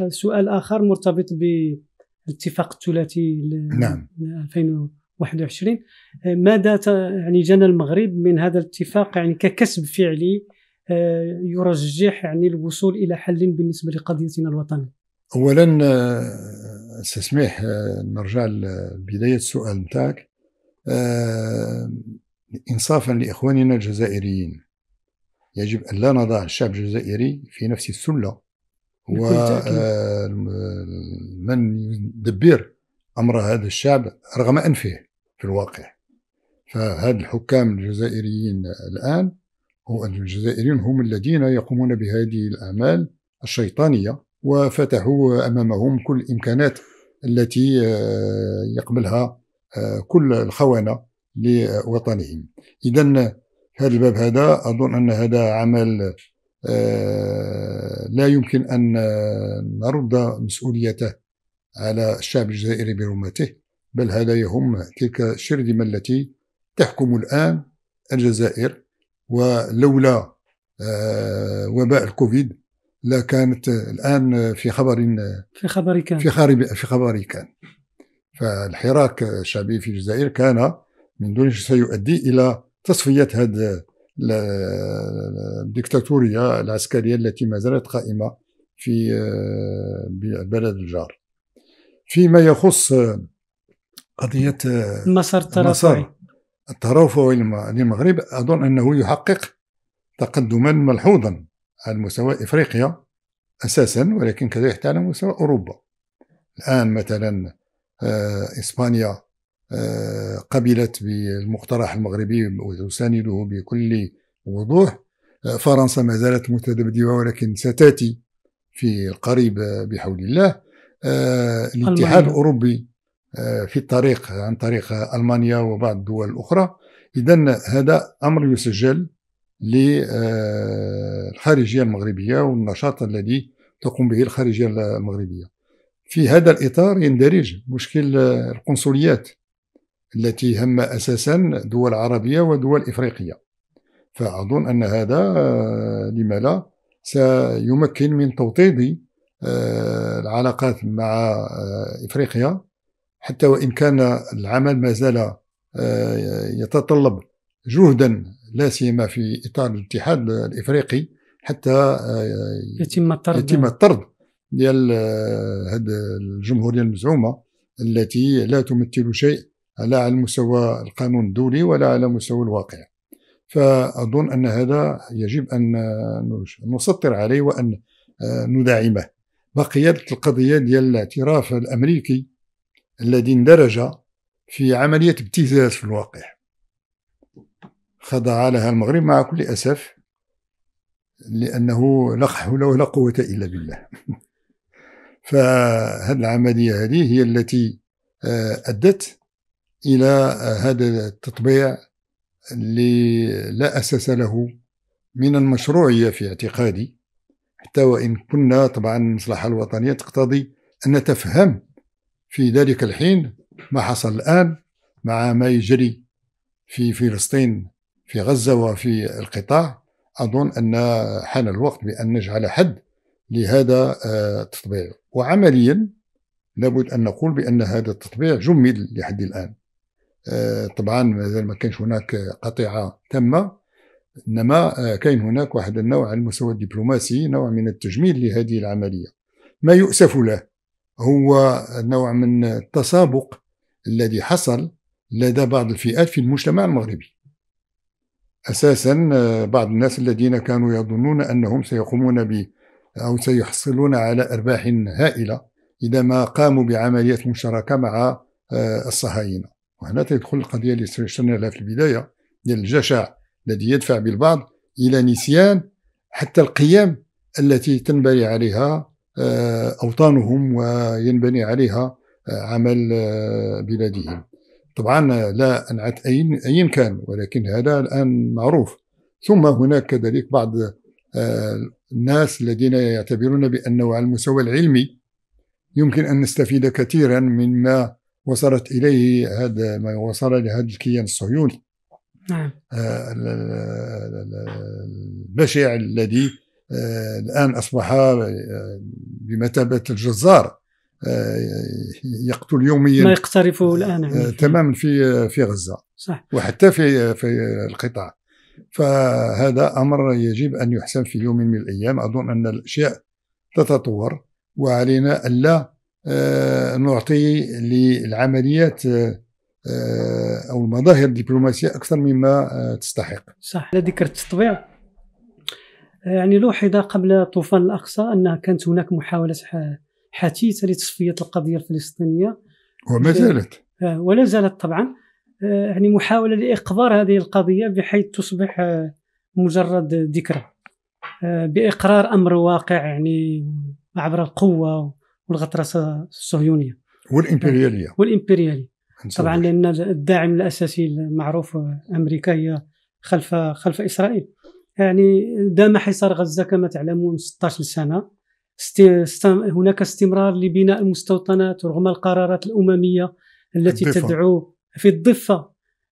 [SPEAKER 2] سؤال اخر مرتبط بالاتفاق الثلاثي نعم 2021 ماذا يعني جنى المغرب من هذا الاتفاق يعني ككسب فعلي آه، يرجح يعني الوصول الى حل بالنسبه لقضيتنا الوطنيه؟
[SPEAKER 1] اولا آه، سميح آه، نرجع لبدايه السؤال نتاعك انصافا لاخواننا الجزائريين يجب ان لا نضع الشعب الجزائري في نفس السله ومن يدبر امر هذا الشعب رغم انفه في الواقع فهذا الحكام الجزائريين الان هو أن هم الذين يقومون بهذه الأعمال الشيطانية وفتحوا أمامهم كل الإمكانات التي آه، يقبلها آه، كل الخونة لوطنهم إذا هذا الباب هذا أظن أن هذا عمل آه، لا يمكن أن نرد مسؤوليته على الشعب الجزائري برمته بل هذا يهم تلك الشرذمة التي تحكم الآن الجزائر ولولا آه، وباء الكوفيد لكانت الان في خبر في خبر كان في خبر في خبر كان فالحراك الشعبي في الجزائر كان من دون سيؤدي الى تصفيه هذه الدكتاتوريه العسكريه التي ما زالت قائمه في آه، بلد الجار فيما يخص قضيه المسار التراسي الترافع للمغرب أظن أنه يحقق تقدما ملحوظا على مستوى إفريقيا أساسا ولكن كذلك على مستوى أوروبا الآن مثلا آه، إسبانيا آه، قبلت بالمقترح المغربي وتسانده بكل وضوح آه، فرنسا ما زالت متذبذبة ولكن ستأتي في القريب بحول الله الاتحاد الأوروبي آه، في الطريق عن طريق ألمانيا وبعض الدول الأخرى إذا هذا أمر يسجل للخارجية المغربية والنشاط الذي تقوم به الخارجية المغربية في هذا الإطار يندرج مشكل القنصليات التي هم أساسا دول عربية ودول إفريقية فأظن أن هذا آه، لما لا سيمكن من توطيد آه، العلاقات مع إفريقيا حتى وإن كان العمل ما زال آه، يتطلب جهدا لا سيما في إطار الاتحاد الإفريقي حتى آه، يتم الطرد يتم الطرد ديال هذه آه، الجمهورية المزعومة التي لا تمثل شيء لا على مستوى القانون الدولي ولا على مستوى الواقع فأظن أن هذا يجب أن نسطر عليه وأن ندعمه بقيت القضية ديال الاعتراف الأمريكي الذي اندرج في عملية ابتزاز في الواقع خضع لها المغرب مع كل أسف لأنه لا حول ولا قوة إلا بالله فهذه العملية هذه هي التي آه، أدت إلى آه، هذا التطبيع اللي لا أساس له من المشروعية في اعتقادي حتى وإن كنا طبعا المصلحة الوطنية تقتضي أن نتفهم في ذلك الحين ما حصل الآن مع ما يجري في فلسطين في غزة وفي القطاع أظن أن حان الوقت بأن نجعل حد لهذا آه، التطبيع وعمليا لابد أن نقول بأن هذا التطبيع جمل لحد الآن آه، طبعا مازال ما كانش هناك قطيعة تامة إنما آه، كان هناك واحد النوع على المستوى الدبلوماسي نوع من التجميل لهذه العملية ما يؤسف له هو نوع من التسابق الذي حصل لدى بعض الفئات في المجتمع المغربي اساسا آه، بعض الناس الذين كانوا يظنون انهم سيقومون ب او سيحصلون على ارباح هائله اذا ما قاموا بعمليات مشتركه مع آه، الصهاينه وهنا تدخل القضيه اللي اشرنا لها في البدايه ديال الجشع الذي يدفع بالبعض الى نسيان حتى القيم التي تنبني عليها آه، أوطانهم وينبني عليها آه، عمل آه، بلادهم طبعا لا أنعت أين كان ولكن هذا الآن معروف ثم هناك كذلك بعض الناس الذين يعتبرون بأنه على المستوى العلمي يمكن أن نستفيد كثيرا مما وصلت إليه هذا ما وصل لهذا الكيان الصهيوني نعم البشع الذي آه، الآن أصبح آه، بمثابة الجزار آه، يقتل يوميا ما يقترفه الآن يعني. تماما في في غزة صح. وحتى في في القطاع فهذا أمر يجب أن يحسن في يوم من الأيام أظن أن الأشياء تتطور وعلينا ألا نعطي للعمليات أو المظاهر الدبلوماسية أكثر مما تستحق
[SPEAKER 2] صح على ذكر التطبيع يعني لوحظ قبل طوفان الأقصى أنها كانت هناك محاولة حثيثة لتصفية القضية الفلسطينية وما زالت آه، ولا زالت طبعا آه، يعني محاولة لإقبار هذه القضية بحيث تصبح آه، مجرد ذكرى بإقرار أمر واقع يعني عبر القوة والغطرسة الصهيونية والإمبريالية والإمبريالية طبعا لأن الداعم الأساسي المعروف أمريكا هي خلف خلف إسرائيل يعني دام حصار غزة كما تعلمون 16 سنة هناك استمرار لبناء المستوطنات رغم القرارات الأممية التي الضفة. تدعو في الضفة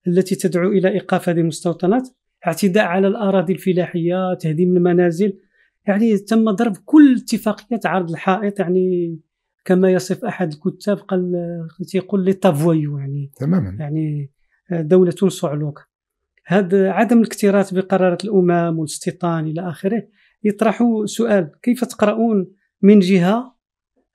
[SPEAKER 2] التي تدعو إلى إيقاف هذه المستوطنات اعتداء على الأراضي الفلاحية تهديم المنازل يعني تم ضرب كل اتفاقيه عرض الحائط يعني كما يصف احد الكتاب قال تيقول لي يعني تماما يعني دولة صعلوك هذا عدم الاكتراث بقرارات الامم والاستيطان الى اخره يطرح سؤال كيف تقرؤون من جهه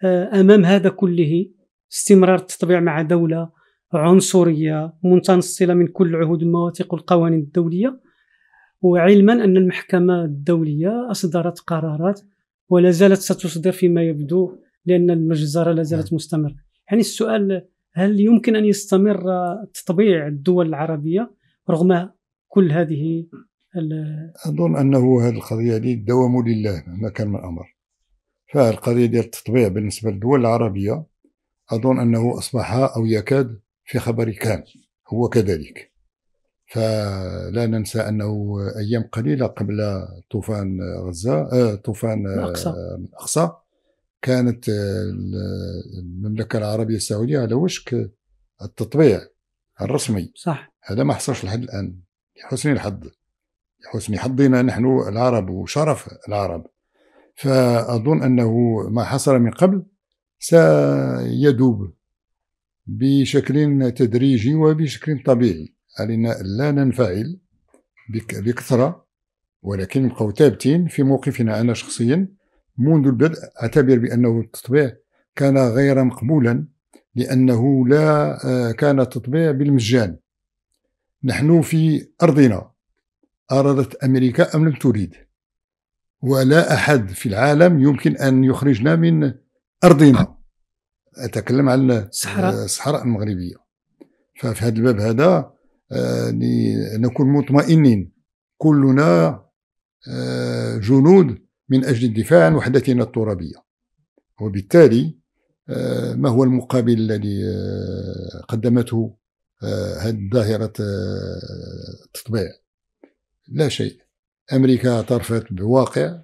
[SPEAKER 2] آه، امام هذا كله استمرار التطبيع مع دوله عنصريه متنصله من كل العهود المواثيق والقوانين الدوليه وعلما ان المحكمه الدوليه اصدرت قرارات ولا زالت ستصدر فيما يبدو لان المجزره لا زالت نعم. مستمره يعني السؤال هل يمكن ان يستمر تطبيع الدول العربيه رغم كل هذه
[SPEAKER 1] أظن أنه هذه القضية دي الدوام لله مهما كان من الأمر فالقضية ديال التطبيع بالنسبة للدول العربية أظن أنه أصبح أو يكاد في خبر كان هو كذلك فلا ننسى أنه أيام قليلة قبل طوفان غزة آه، طوفان آه، الأقصى كانت المملكة العربية السعودية على وشك التطبيع الرسمي صح هذا ما حصلش لحد الآن لحسن الحظ لحسن حظنا نحن العرب وشرف العرب فأظن أنه ما حصل من قبل سيدوب بشكل تدريجي وبشكل طبيعي علينا لا ننفعل بكثرة ولكن نبقاو ثابتين في موقفنا أنا شخصيا منذ البدء أعتبر بأنه التطبيع كان غير مقبولا لأنه لا آه، كان التطبيع بالمجان نحن في أرضنا أرادت أمريكا أم لم تريد ولا أحد في العالم يمكن أن يخرجنا من أرضنا أتكلم عن الصحراء الصحراء آه، المغربية ففي هذا الباب هذا لنكون آه، مطمئنين كلنا آه، جنود من أجل الدفاع عن وحدتنا الترابية وبالتالي ما هو المقابل الذي قدمته هذه آه، ظاهرة التطبيع آه، لا شيء أمريكا اعترفت بواقع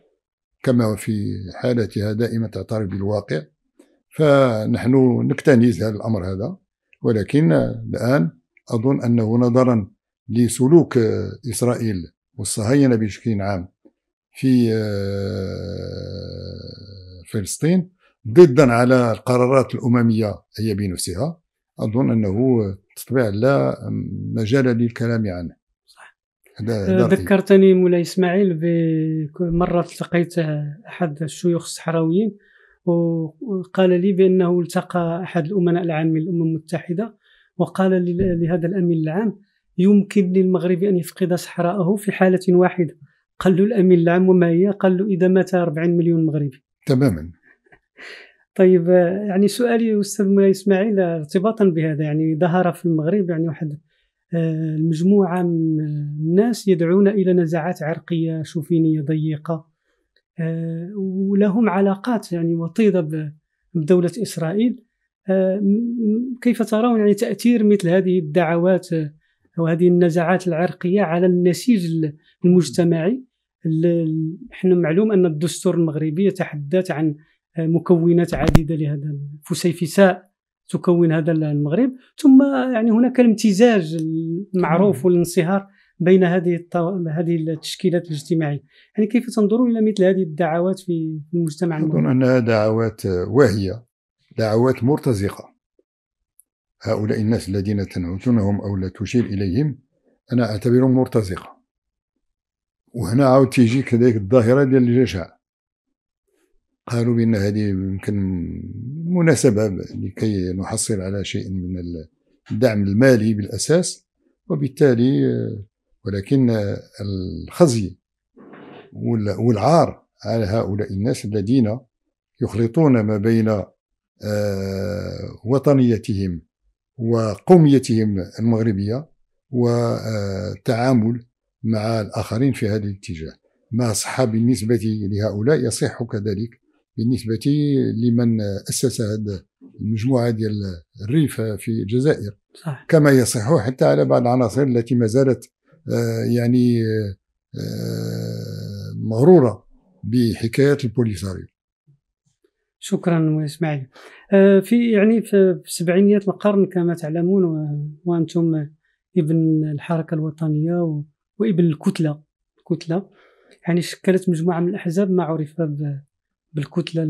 [SPEAKER 1] كما في حالتها دائما تعترف بالواقع فنحن نكتنز هذا الأمر هذا ولكن الآن أظن أنه نظرا لسلوك آه، إسرائيل والصهاينة بشكل عام في فلسطين ضدا على القرارات الأممية هي بنفسها اظن انه تطبيع لا مجال للكلام عنه يعني. صح أه،
[SPEAKER 2] ذكرتني مولاي اسماعيل بمره التقيت احد الشيوخ الصحراويين وقال لي بانه التقى احد الامناء العام للامم المتحده وقال لهذا الامين العام يمكن للمغرب ان يفقد صحراءه في حاله واحده قال له الامين العام وما هي؟ قال له اذا مات 40 مليون مغربي تماما طيب يعني سؤالي استاذ مولاي اسماعيل ارتباطا بهذا يعني ظهر في المغرب يعني واحد آه، المجموعه من الناس يدعون الى نزاعات عرقيه شوفينيه ضيقه آه، ولهم علاقات يعني وطيده بدوله اسرائيل آه، كيف ترون يعني تاثير مثل هذه الدعوات وهذه النزاعات العرقيه على النسيج المجتمعي احنا معلوم ان الدستور المغربي يتحدث عن مكونات عديده لهذا الفسيفساء تكون هذا المغرب ثم يعني هناك الامتزاج المعروف والانصهار بين هذه الطو... هذه التشكيلات الاجتماعيه يعني كيف تنظروا الى مثل هذه الدعوات في المجتمع المغربي اظن
[SPEAKER 1] انها دعوات واهيه دعوات مرتزقه هؤلاء الناس الذين تنعتونهم او لا تشير اليهم انا اعتبرهم مرتزقه وهنا عاود تيجي كذلك الظاهره ديال الجشع قالوا بأن هذه يمكن مناسبة لكي نحصل على شيء من الدعم المالي بالأساس وبالتالي ولكن الخزي والعار على هؤلاء الناس الذين يخلطون ما بين آه، وطنيتهم وقوميتهم المغربية والتعامل آه، مع الآخرين في هذا الاتجاه ما صح بالنسبة لهؤلاء يصح كذلك بالنسبة لمن أسس هذا المجموعة ديال الريف في الجزائر صح. كما يصح حتى على بعض العناصر التي ما زالت آه، يعني آه، مغرورة بحكاية البوليساريو
[SPEAKER 2] شكرا اسماعيل آه، في يعني في سبعينيات القرن كما تعلمون وانتم ابن الحركه الوطنيه وابن الكتله الكتله يعني شكلت مجموعه من الاحزاب ما عرف بالكتله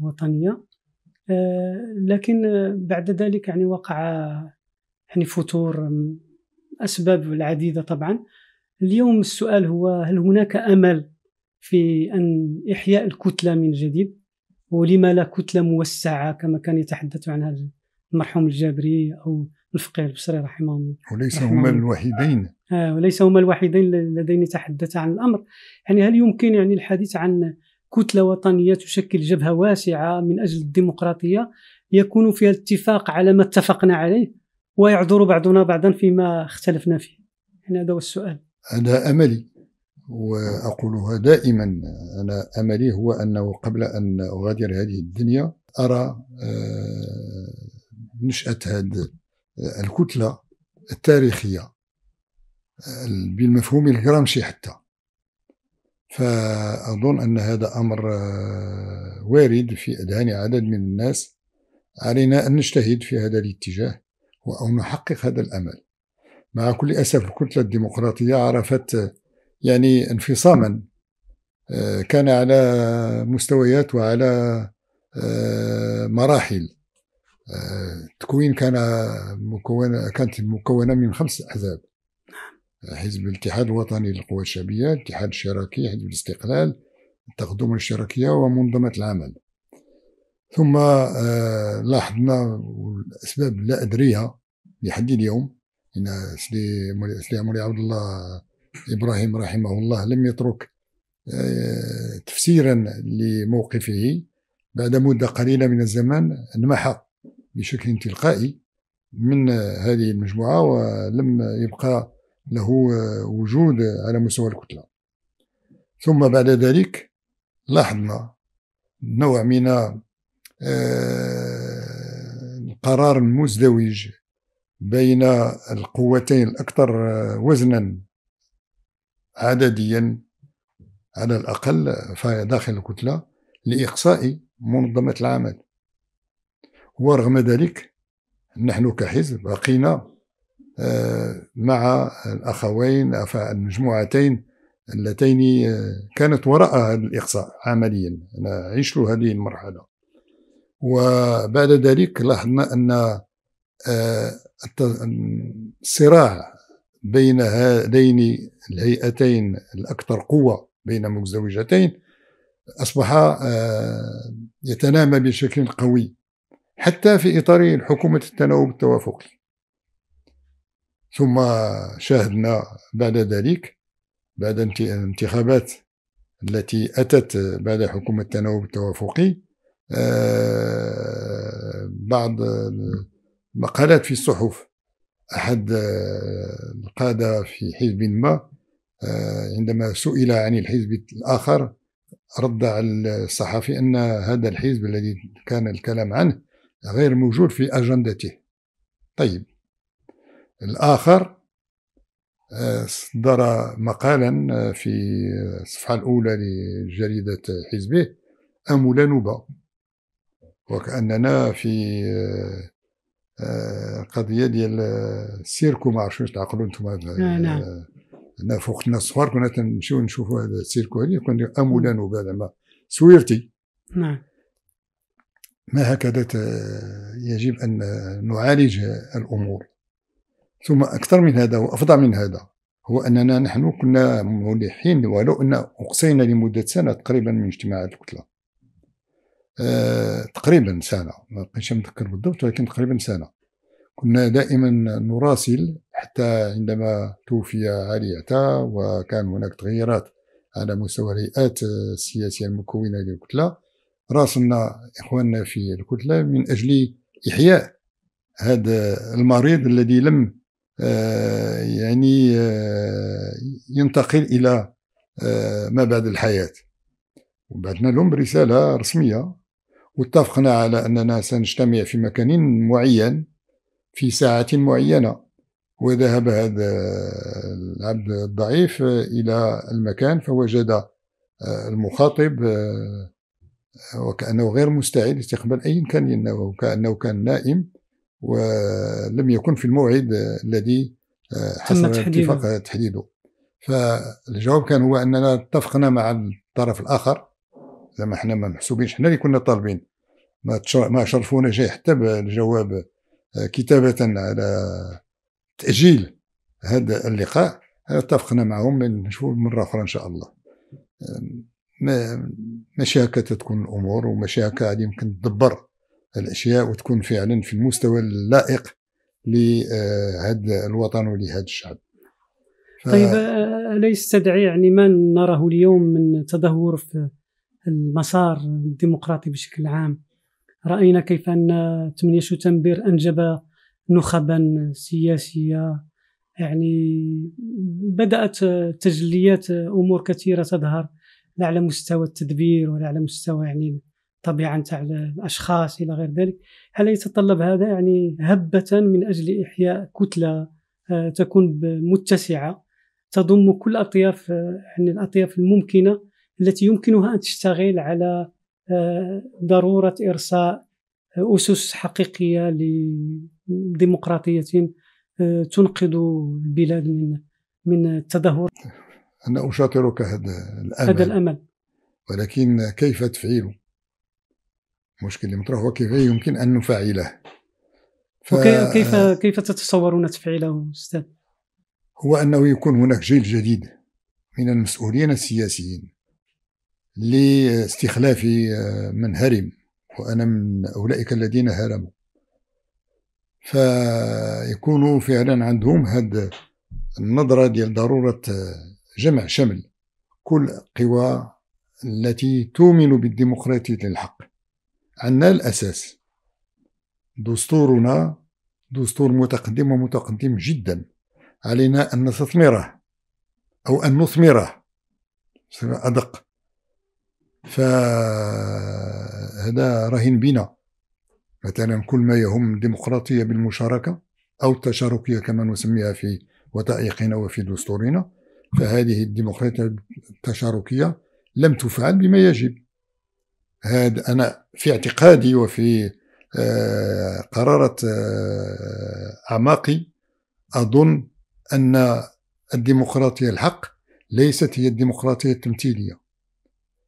[SPEAKER 2] الوطنيه آه، لكن بعد ذلك يعني وقع يعني فتور اسباب العديده طبعا اليوم السؤال هو هل هناك امل في ان احياء الكتله من جديد ولما لا كتله موسعه كما كان يتحدث عنها المرحوم الجابري او الفقيه البصري رحمه الله وليس رحمه هما
[SPEAKER 1] الوحيدين
[SPEAKER 2] آه وليس هما الوحيدين اللذين تحدثا عن الامر يعني هل يمكن يعني الحديث عن كتلة وطنية تشكل جبهة واسعة من أجل الديمقراطية يكون فيها الاتفاق على ما اتفقنا عليه ويعذر بعضنا بعضا فيما اختلفنا فيه يعني هذا هو السؤال
[SPEAKER 1] هذا أملي وأقولها دائما أنا أملي هو أنه قبل أن أغادر هذه الدنيا أرى آه، نشأة هذه آه، الكتلة التاريخية آه، بالمفهوم الجرامشي حتى فأظن أن هذا أمر آه، وارد في أذهان عدد من الناس علينا أن نجتهد في هذا الاتجاه وأن نحقق هذا الأمل مع كل أسف الكتلة الديمقراطية عرفت يعني انفصاما آه، كان على مستويات وعلى آه، مراحل التكوين كان مكونة كانت مكونة من خمس أحزاب حزب الاتحاد الوطني للقوى الشعبية الاتحاد الشراكي حزب الاستقلال التقدم الشراكية ومنظمة العمل ثم آه، لاحظنا الأسباب لا أدريها لحد اليوم إن سيدي مولي عبد الله إبراهيم رحمه الله لم يترك آه، تفسيرا لموقفه بعد مدة قليلة من الزمان انمحى بشكل تلقائي من هذه المجموعة ولم يبقى له آه، وجود على مستوى الكتلة ثم بعد ذلك لاحظنا نوع من آه، القرار المزدوج بين القوتين الأكثر آه، وزنا عدديا على الأقل داخل الكتلة لإقصاء منظمة العمل ورغم ذلك نحن كحزب بقينا آه، مع الأخوين المجموعتين اللتين آه، كانت وراء هذا الإقصاء عمليا أنا عشت هذه المرحلة وبعد ذلك لاحظنا أن آه، الصراع بين هذين الهيئتين الأكثر قوة بين مزدوجتين أصبح يتنامى بشكل قوي حتى في إطار حكومة التناوب التوافقي ثم شاهدنا بعد ذلك بعد الانتخابات التي أتت بعد حكومة التناوب التوافقي آه، بعض مقالات في الصحف أحد آه، القادة في حزب ما آه، عندما سئل عن الحزب الآخر رد على الصحفي أن هذا الحزب الذي كان الكلام عنه غير موجود في أجندته طيب الآخر آه، صدر مقالا آه، في الصفحة الأولى لجريدة حزبه أمول نوبة وكأننا في آه، قضية ديال السيركو ما عرفتش تعقلوا انتم نعم انا فوقنا الصفار كنا تنمشيو نشوفوا هذا السيركو هذه كنا امولا نوبة زعما سويرتي نعم ما هكذا يجب ان نعالج الامور ثم أكثر من هذا وافضل من هذا هو أننا نحن كنا ملحين ولو أن أقصينا لمدة سنة تقريبا من اجتماعات الكتلة أه تقريبا سنة ما بقيتش متذكر بالضبط ولكن تقريبا سنة كنا دائما نراسل حتى عندما توفي علي عتا وكان هناك تغييرات على مستوى الهيئات السياسية المكونة للكتلة راسلنا إخواننا في الكتلة من أجل إحياء هذا المريض الذي لم آه، يعني آه، ينتقل إلى آه، ما بعد الحياة وبعثنا لهم رسالة رسمية واتفقنا على أننا سنجتمع في مكان معين في ساعة معينة وذهب هذا العبد الضعيف إلى المكان فوجد المخاطب وكأنه غير مستعد لاستقبال أي كان وكأنه كان نائم ولم يكن في الموعد الذي آه، حصل اتفاق تحديده فالجواب كان هو اننا اتفقنا مع الطرف الاخر زعما حنا ما محسوبينش حنا اللي كنا طالبين ما ما شرفونا شيء حتى بالجواب آه، كتابه على تاجيل هذا اللقاء اتفقنا معهم نشوف مره اخرى ان شاء الله آه، ماشي هكا تتكون الامور وماشي هكا غادي يمكن تدبر الأشياء وتكون فعلا في المستوى اللائق لهذا الوطن ولهذا الشعب
[SPEAKER 2] ف... طيب الا يستدعي يعني ما نراه اليوم من تدهور في المسار الديمقراطي بشكل عام رأينا كيف أن 8 شتنبر أنجب نخبا سياسية يعني بدأت تجليات أمور كثيرة تظهر لا على مستوى التدبير ولا على مستوى يعني الطبيعه نتاع الاشخاص الى غير ذلك هل يتطلب هذا يعني هبه من اجل احياء كتله آه، تكون متسعه تضم كل اطياف آه، يعني الاطياف الممكنه التي يمكنها ان تشتغل على آه، ضروره ارساء اسس حقيقيه لديمقراطيه تنقذ البلاد من من التدهور
[SPEAKER 1] انا اشاطرك هذا الامل هذا الامل ولكن كيف تفعيله؟ مشكل المطروح وكيف إيه، يمكن أن نفعله ف... وكيف
[SPEAKER 2] كيف تتصورون تفعيله أستاذ؟
[SPEAKER 1] هو أنه يكون هناك جيل جديد من المسؤولين السياسيين لاستخلاف آه، من هرم وأنا من أولئك الذين هرموا فيكونوا فعلا عندهم هذا النظرة ديال ضرورة آه، جمع شمل كل قوى التي تؤمن بالديمقراطية للحق عندنا الأساس دستورنا دستور متقدم ومتقدم جدا علينا أن نستثمره أو أن نثمره بصفه أدق فهذا راهن بنا مثلا كل ما يهم الديمقراطية بالمشاركة أو التشاركية كما نسميها في وثائقنا وفي دستورنا فهذه الديمقراطية التشاركية لم تفعل بما يجب هذا أنا في اعتقادي وفي آه، قرارة آه، أعماقي أظن أن الديمقراطية الحق ليست هي الديمقراطية التمثيلية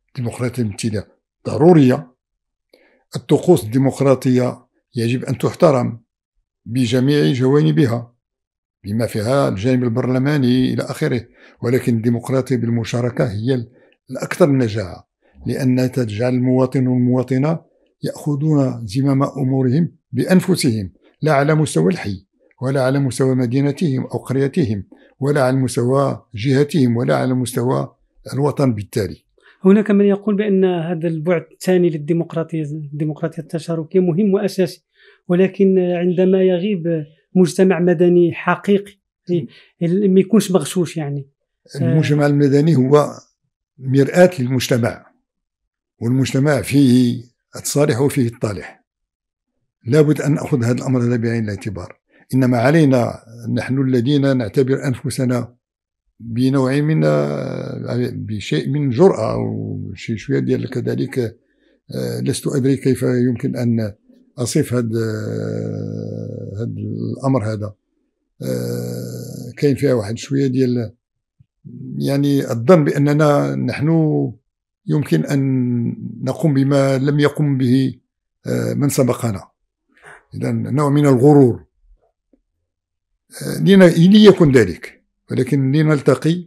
[SPEAKER 1] الديمقراطية التمثيلية ضرورية الطقوس الديمقراطية يجب أن تحترم بجميع جوانبها بما فيها الجانب البرلماني إلى آخره ولكن الديمقراطية بالمشاركة هي الأكثر نجاعة لأن تجعل المواطن والمواطنة يأخذون زمام أمورهم بأنفسهم لا على مستوى الحي ولا على مستوى مدينتهم أو قريتهم ولا على مستوى جهتهم ولا على مستوى الوطن بالتالي
[SPEAKER 2] هناك من يقول بأن هذا البعد الثاني للديمقراطية الديمقراطية التشاركية مهم وأساسي ولكن عندما يغيب مجتمع مدني حقيقي ما يكونش مغشوش يعني المجتمع
[SPEAKER 1] المدني هو مرآة للمجتمع والمجتمع فيه الصالح وفيه الطالح لابد أن نأخذ هذا الأمر هذا بعين الاعتبار إنما علينا نحن الذين نعتبر أنفسنا بنوع من بشيء من جرأة وشي شوية ديال كذلك لست أدري كيف يمكن أن أصف هذا هذا الأمر هذا كاين فيها واحد شوية ديال يعني الظن بأننا نحن يمكن أن نقوم بما لم يقم به آه، من سبقنا إذا نوع من الغرور آه، ليكن ذلك ولكن لنلتقي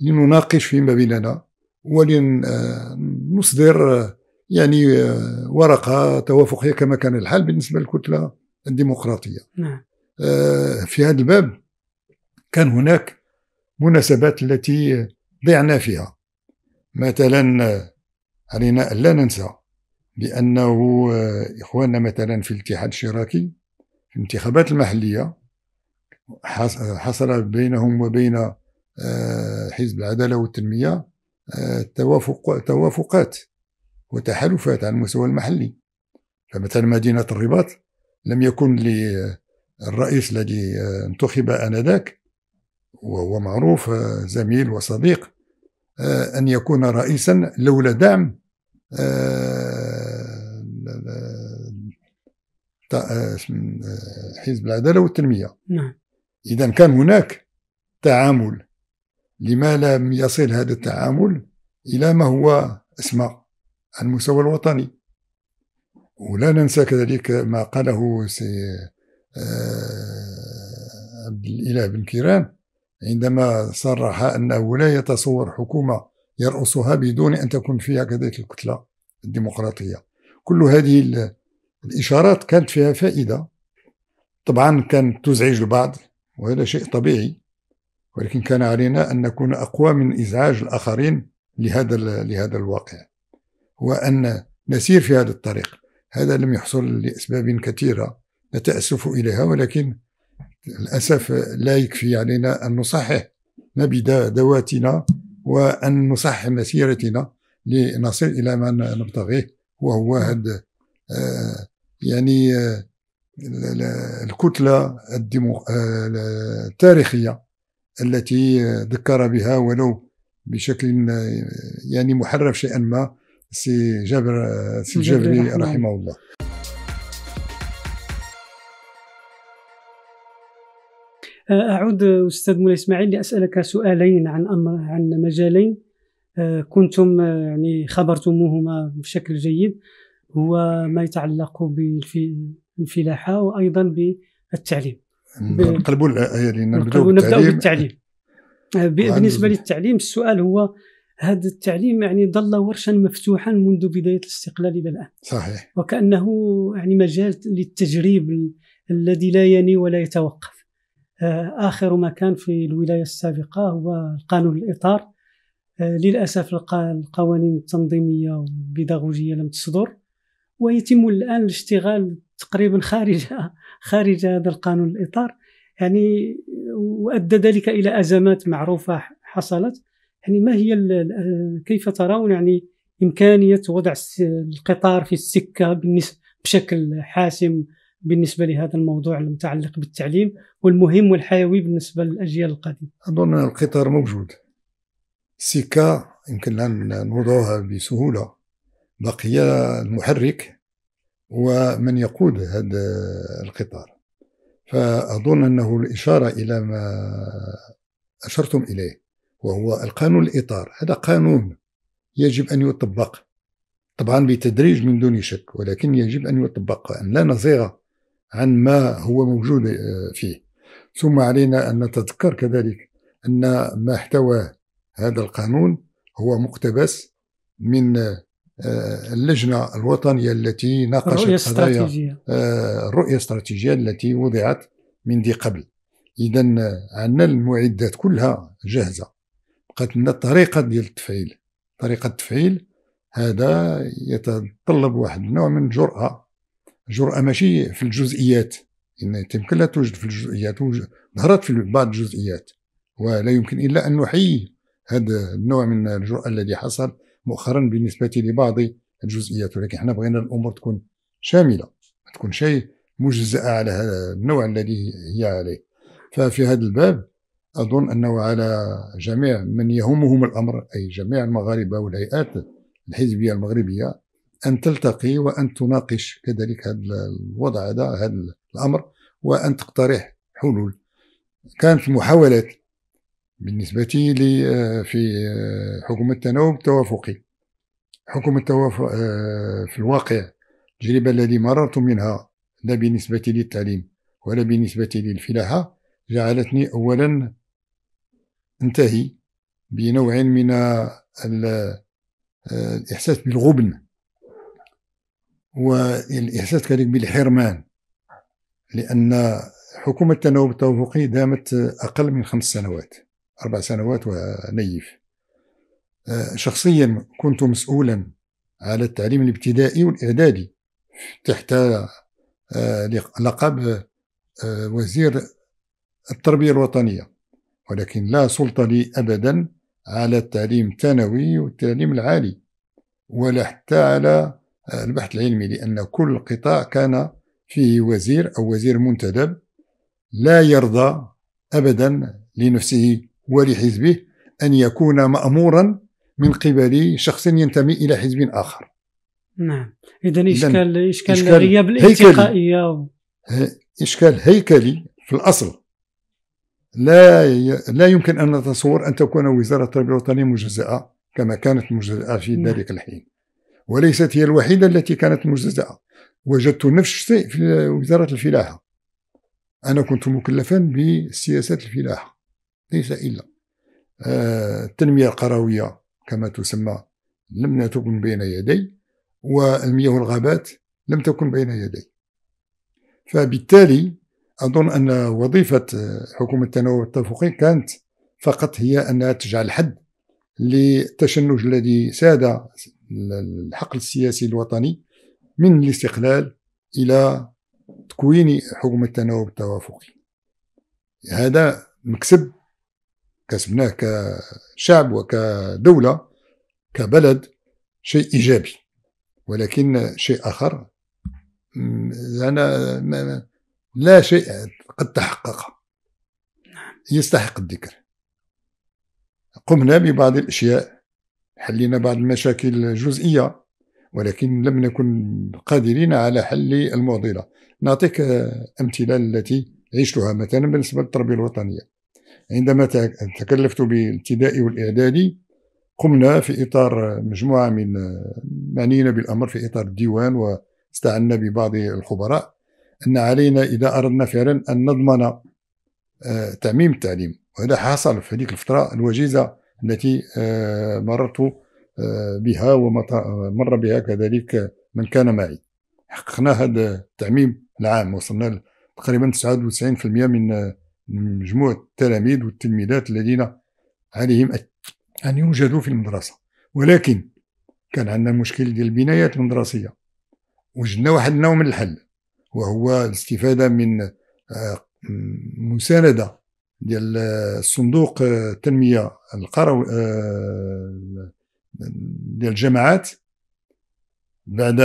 [SPEAKER 1] لنناقش فيما بيننا ولنصدر آه، يعني ورقة توافقية كما كان الحال بالنسبة للكتلة الديمقراطية نعم. في هذا الباب كان هناك مناسبات التي ضيعنا فيها مثلا علينا يعني ألا ننسى بأنه آه، إخواننا مثلا في الاتحاد الشراكي في الانتخابات المحلية حصل بينهم وبين آه، حزب العدالة والتنمية آه، توافق توافقات وتحالفات على المستوى المحلي فمثلا مدينة الرباط لم يكن للرئيس الذي انتخب آنذاك وهو معروف زميل وصديق آه، أن يكون رئيسا لولا دعم آه، آه، حزب العدالة والتنمية نعم إذا كان هناك تعامل لما لم يصل هذا التعامل إلى ما هو اسمه المستوى الوطني ولا ننسى كذلك ما قاله سي عبد الإله بن كيران عندما صرح أنه لا يتصور حكومة يرأسها بدون أن تكون فيها كذلك الكتلة الديمقراطية كل هذه الإشارات كانت فيها فائدة طبعا كانت تزعج البعض وهذا شيء طبيعي ولكن كان علينا أن نكون أقوى من إزعاج الآخرين لهذا لهذا الواقع وأن نسير في هذا الطريق هذا لم يحصل لأسباب كثيرة نتأسف إليها ولكن للأسف لا يكفي علينا أن نصحح نبذ ذواتنا وأن نصحح مسيرتنا لنصل إلى ما نبتغيه وهو هذا آه، يعني آه، الكتلة آه، التاريخية التي ذكر بها ولو بشكل يعني محرف شيئا ما سي جابر سي الجبري رحمه الله
[SPEAKER 2] أعود أستاذ مولاي إسماعيل لأسألك سؤالين عن أمر عن مجالين آه، كنتم آه، يعني خبرتموهما بشكل جيد هو ما يتعلق بالفلاحة وأيضا بالتعليم نقلبوا آه، يعني نبداو بالتعليم بالنسبة للتعليم السؤال هو هذا التعليم يعني ظل ورشا مفتوحا منذ بداية الاستقلال إلى الآن صحيح وكأنه يعني مجال للتجريب الذي لا يني ولا يتوقف آه، آخر ما كان في الولاية السابقة هو القانون الإطار آه، للأسف القوانين التنظيمية والبيداغوجية لم تصدر ويتم الآن الاشتغال تقريبا خارج خارج هذا القانون الإطار يعني وأدى ذلك إلى أزمات معروفة حصلت يعني ما هي كيف ترون يعني إمكانية وضع القطار في السكة بشكل حاسم بالنسبه لهذا الموضوع المتعلق بالتعليم والمهم والحيوي بالنسبه للاجيال القادمه؟
[SPEAKER 1] اظن القطار موجود السكه يمكن ان نوضعها بسهوله بقي المحرك ومن يقود هذا القطار فأظن أنه الإشارة إلى ما أشرتم إليه وهو القانون الإطار هذا قانون يجب أن يطبق طبعا بتدريج من دون شك ولكن يجب أن يطبق أن لا نصيغ عن ما هو موجود آه، فيه ثم علينا أن نتذكر كذلك أن ما احتوى هذا القانون هو مقتبس من آه، اللجنة الوطنية التي ناقشت استراتيجية. الرؤية آه، الاستراتيجية التي وضعت من دي قبل إذا عندنا المعدات كلها جاهزة بقات لنا الطريقة ديال التفعيل طريقة التفعيل هذا يتطلب واحد النوع من الجرأة جرأة ماشي في الجزئيات إن تمكن لا توجد في الجزئيات ظهرت في بعض الجزئيات ولا يمكن إلا أن نحيي هذا النوع من الجرأة الذي حصل مؤخرا بالنسبة لبعض الجزئيات ولكن احنا بغينا الأمور تكون شاملة تكون شيء مجزأة على هذا النوع الذي هي عليه ففي هذا الباب أظن أنه على جميع من يهمهم الأمر أي جميع المغاربة والهيئات الحزبية المغربية أن تلتقي وأن تناقش كذلك هذا الوضع هذا هذا الأمر وأن تقترح حلول كانت محاولات بالنسبة لي في آه، حكومة التناوب التوافقي حكومة التوافق آه، في الواقع التجربة التي مررت منها لا بالنسبة للتعليم ولا بالنسبة للفلاحة جعلتني أولا انتهي بنوع من آه، الإحساس بالغبن والإحساس كذلك بالحرمان لأن حكومة التناوب التوافقي دامت أقل من خمس سنوات أربع سنوات ونيف شخصيا كنت مسؤولا على التعليم الابتدائي والإعدادي تحت آه، لقب آه، وزير التربية الوطنية ولكن لا سلطة لي أبدا على التعليم الثانوي والتعليم العالي ولا حتى على آه، البحث العلمي لأن كل قطاع كان فيه وزير أو وزير منتدب لا يرضى أبدا لنفسه ولحزبه أن يكون مأمورا من قبل شخص ينتمي إلى حزب آخر
[SPEAKER 2] نعم إذا إشكال, إشكال, إشكال غياب الانتقائية و...
[SPEAKER 1] إشكال هيكلي في الأصل لا لا يمكن أن نتصور أن تكون وزارة التربية الوطنية مجزأة كما كانت مجزأة في نعم. ذلك الحين وليست هي الوحيدة التي كانت مجزأة وجدت نفس الشيء في وزارة الفلاحة أنا كنت مكلفا بسياسات الفلاحة ليس إلا التنمية آه، القروية كما تسمى لم تكن بين يدي والمياه والغابات لم تكن بين يدي فبالتالي أظن أن وظيفة حكومة التنوع التوافقي كانت فقط هي أنها تجعل حد للتشنج الذي ساد الحقل السياسي الوطني من الاستقلال إلى تكوين حكومة التناوب التوافقي هذا مكسب كسبناه كشعب وكدولة كبلد شيء إيجابي ولكن شيء آخر أنا لا شيء قد تحقق نعم. يستحق الذكر قمنا ببعض الأشياء حلينا بعض المشاكل جزئية ولكن لم نكن قادرين على حل المعضلة نعطيك أمثلة التي عشتها مثلا بالنسبة للتربية الوطنية عندما تكلفت بالابتدائي والإعدادي قمنا في إطار مجموعة من معنيين بالأمر في إطار الديوان واستعنا ببعض الخبراء أن علينا إذا أردنا فعلا أن نضمن آه، تعميم التعليم وهذا حصل في هذيك الفترة الوجيزة التي آه، مررت آه، بها ومر بها كذلك من كان معي حققنا هذا التعميم العام وصلنا تقريبا 99% من آه، مجموع التلاميذ والتلميذات الذين عليهم أن يوجدوا في المدرسة ولكن كان عندنا مشكل ديال البنايات المدرسية وجدنا واحد النوع من الحل وهو الاستفادة من مساندة ديال صندوق آه، التنميه القروي آه، ديال الجماعات بعد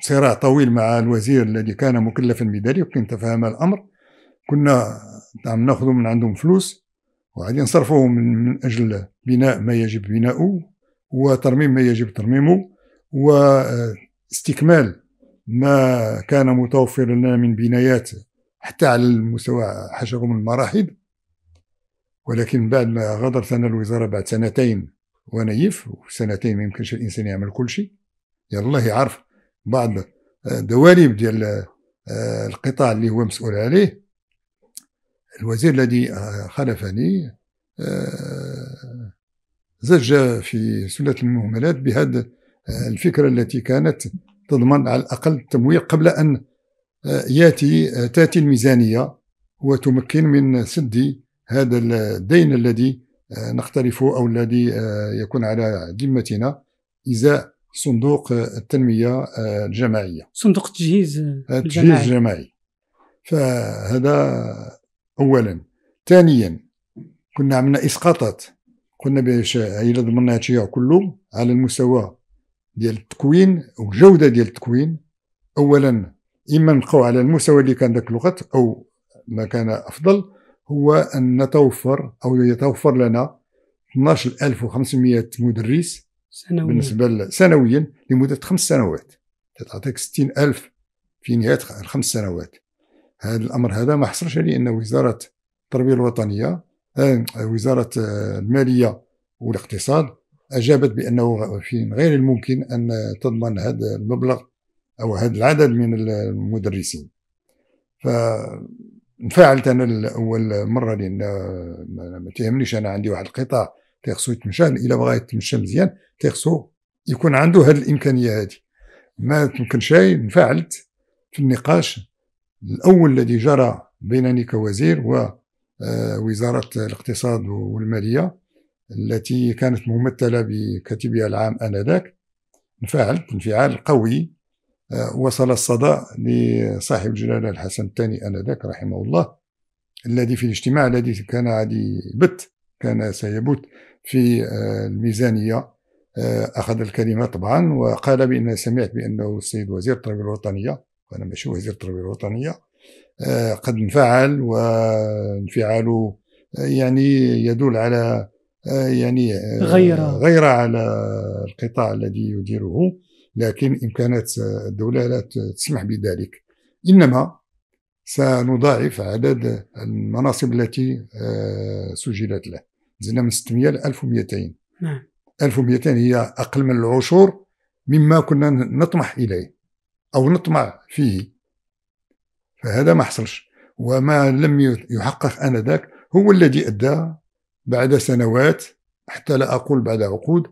[SPEAKER 1] صراع طويل مع الوزير الذي كان مكلفا بذلك وكان تفهم الامر كنا عم ناخذ من عندهم فلوس وغادي نصرفوه من اجل بناء ما يجب بناؤه وترميم ما يجب ترميمه واستكمال ما كان متوفر لنا من بنايات حتى على المستوى حشرهم المراحب ولكن بعد ما غادرت انا الوزاره بعد سنتين ونيف وسنتين ما يمكنش الانسان يعمل كل شيء يلا يعرف بعض الدواليب ديال آه، القطاع اللي هو مسؤول عليه الوزير الذي آه، خلفني آه، زج في سلة المهملات بهذه الفكرة التي كانت تضمن على الأقل التمويل قبل أن ياتي آه، تاتي الميزانيه وتمكن من سد هذا الدين الذي آه، نقترف او الذي آه، يكون على ذمتنا ازاء صندوق التنميه الجماعيه صندوق التجهيز التجهيز الجماعي فهذا اولا ثانيا كنا عملنا اسقاطات قلنا باش الا ضمننا هادشي كله على المستوى ديال التكوين والجوده ديال التكوين اولا اما نبقاو على المستوى اللي كان ذاك الوقت او ما كان افضل هو ان نتوفر او يتوفر لنا 12500 مدرس سنويا بالنسبه سنويا لمده خمس سنوات تعطيك 60000 في نهايه الخمس سنوات هذا الامر هذا ما حصلش لان وزاره التربيه الوطنيه آه، وزاره آه، الماليه والاقتصاد اجابت بانه في غير الممكن ان تضمن هذا المبلغ أو هذا العدد من المدرسين فانفعلت أنا الأول مرة لأن ما تهمنيش أنا عندي واحد القطاع تيخصو يتمشى إلا بغا يتمشى مزيان تيخصو يكون عنده هذه الإمكانية هذه ما تمكنش انفعلت في النقاش الأول الذي جرى بينني كوزير ووزارة آه، الاقتصاد والمالية التي كانت ممثلة بكاتبها العام آنذاك انفعلت انفعال قوي آه، وصل الصدى لصاحب الجلالة الحسن الثاني آنذاك رحمه الله الذي في الاجتماع الذي كان عادي بت كان سيبت في آه، الميزانية آه، أخذ الكلمة طبعا وقال بأن سمعت بأنه السيد وزير التربية الوطنية وأنا ماشي وزير التربية الوطنية قد انفعل وانفعاله يعني يدل على يعني غير غير على القطاع الذي يديره لكن إمكانات الدولة لا تسمح بذلك إنما سنضاعف عدد المناصب التي آه، سجلت له زدنا من 600 ل 1200 نعم 1200 هي أقل من العشور مما كنا نطمح إليه أو نطمع فيه فهذا ما حصلش وما لم يحقق آنذاك هو الذي أدى بعد سنوات حتى لا أقول بعد عقود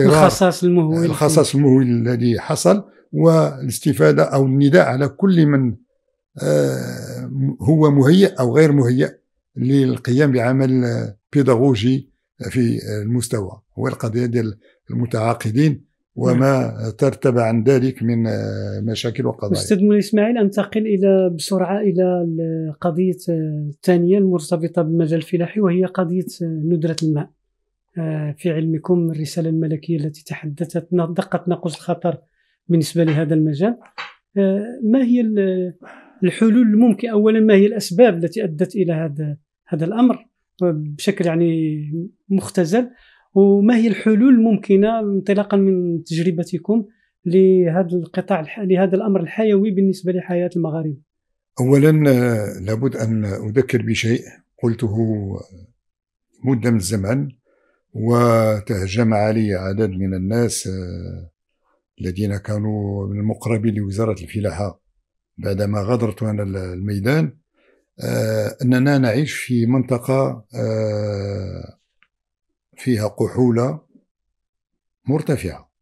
[SPEAKER 1] الخصاص المهول الخصاص المهول الذي حصل والاستفادة أو النداء على كل من آه، هو مهيئ أو غير مهيئ للقيام بعمل بيداغوجي في المستوى هو القضية ديال المتعاقدين وما ترتب عن ذلك من آه، مشاكل وقضايا استاذ
[SPEAKER 2] منى اسماعيل انتقل الى بسرعه الى القضيه آه، الثانيه المرتبطه بالمجال الفلاحي وهي قضيه ندره الماء آه، في علمكم الرسالة الملكية التي تحدثت دقة ناقوس الخطر بالنسبة لهذا المجال آه، ما هي الحلول الممكن أولا ما هي الأسباب التي أدت إلى هذا هذا الأمر بشكل يعني مختزل وما هي الحلول الممكنة انطلاقا من تجربتكم لهذا القطاع لهذا الأمر الحيوي بالنسبة لحياة المغاربة
[SPEAKER 1] أولا آه، لابد أن أذكر بشيء قلته مدة من الزمن وتهجم علي عدد من الناس آه، الذين كانوا من المقربين لوزارة الفلاحة بعدما غادرت أنا الميدان آه، أننا نعيش في منطقة آه، فيها قحولة مرتفعة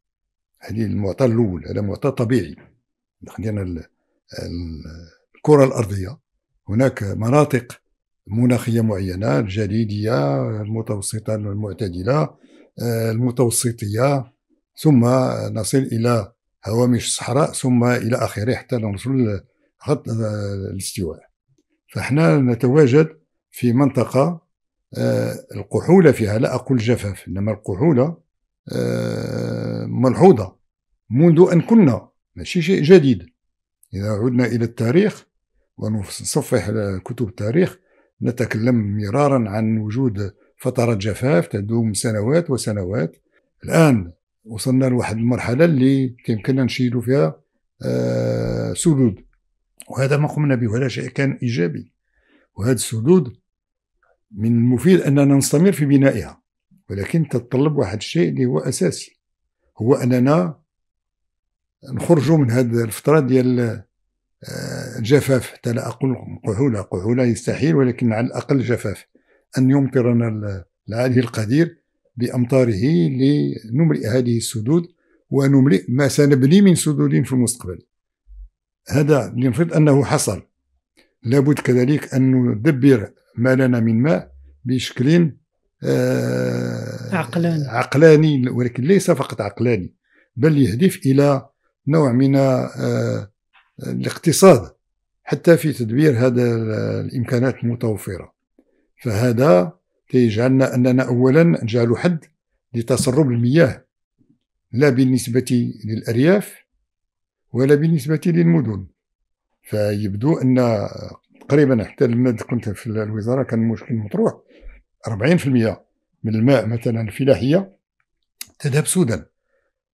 [SPEAKER 1] هذه المعطى الأول هذا معطى طبيعي عندنا الكرة الأرضية هناك مناطق مناخيه معينه الجليديه المتوسطه المعتدله آه، المتوسطيه ثم نصل الى هوامش الصحراء ثم الى اخره حتى نوصل خط آه، الاستواء فاحنا نتواجد في منطقه آه، القحوله فيها لا اقول جفاف انما القحوله ملحوظه منذ ان كنا ماشي شيء جديد اذا عدنا الى التاريخ ونصفح كتب التاريخ نتكلم مرارا عن وجود فترة جفاف تدوم سنوات وسنوات الآن وصلنا لواحد المرحلة اللي يمكننا نشيلوا فيها آه، سدود وهذا ما قمنا به ولا شيء كان إيجابي وهذا السدود من المفيد أننا نستمر في بنائها ولكن تتطلب واحد الشيء اللي هو أساسي هو أننا نخرج من هذه الفترة ديال جفاف حتى لا أقول قحولة قحولة يستحيل ولكن على الأقل جفاف أن يمطرنا العالي القدير بأمطاره لنملئ هذه السدود ونملئ ما سنبني من سدود في المستقبل هذا لنفرض أنه حصل لابد كذلك أن ندبر ما لنا من ماء بشكل آه، عقلاني عقلاني ولكن ليس فقط عقلاني بل يهدف إلى نوع من آه الاقتصاد حتى في تدبير هذا الإمكانات المتوفرة فهذا تيجعلنا أننا أولا نجعلوا حد لتسرب المياه لا بالنسبة للأرياف ولا بالنسبة للمدن فيبدو أن تقريبا حتى لما كنت في الوزارة كان المشكل مطروح 40% من الماء مثلا الفلاحية تذهب سودان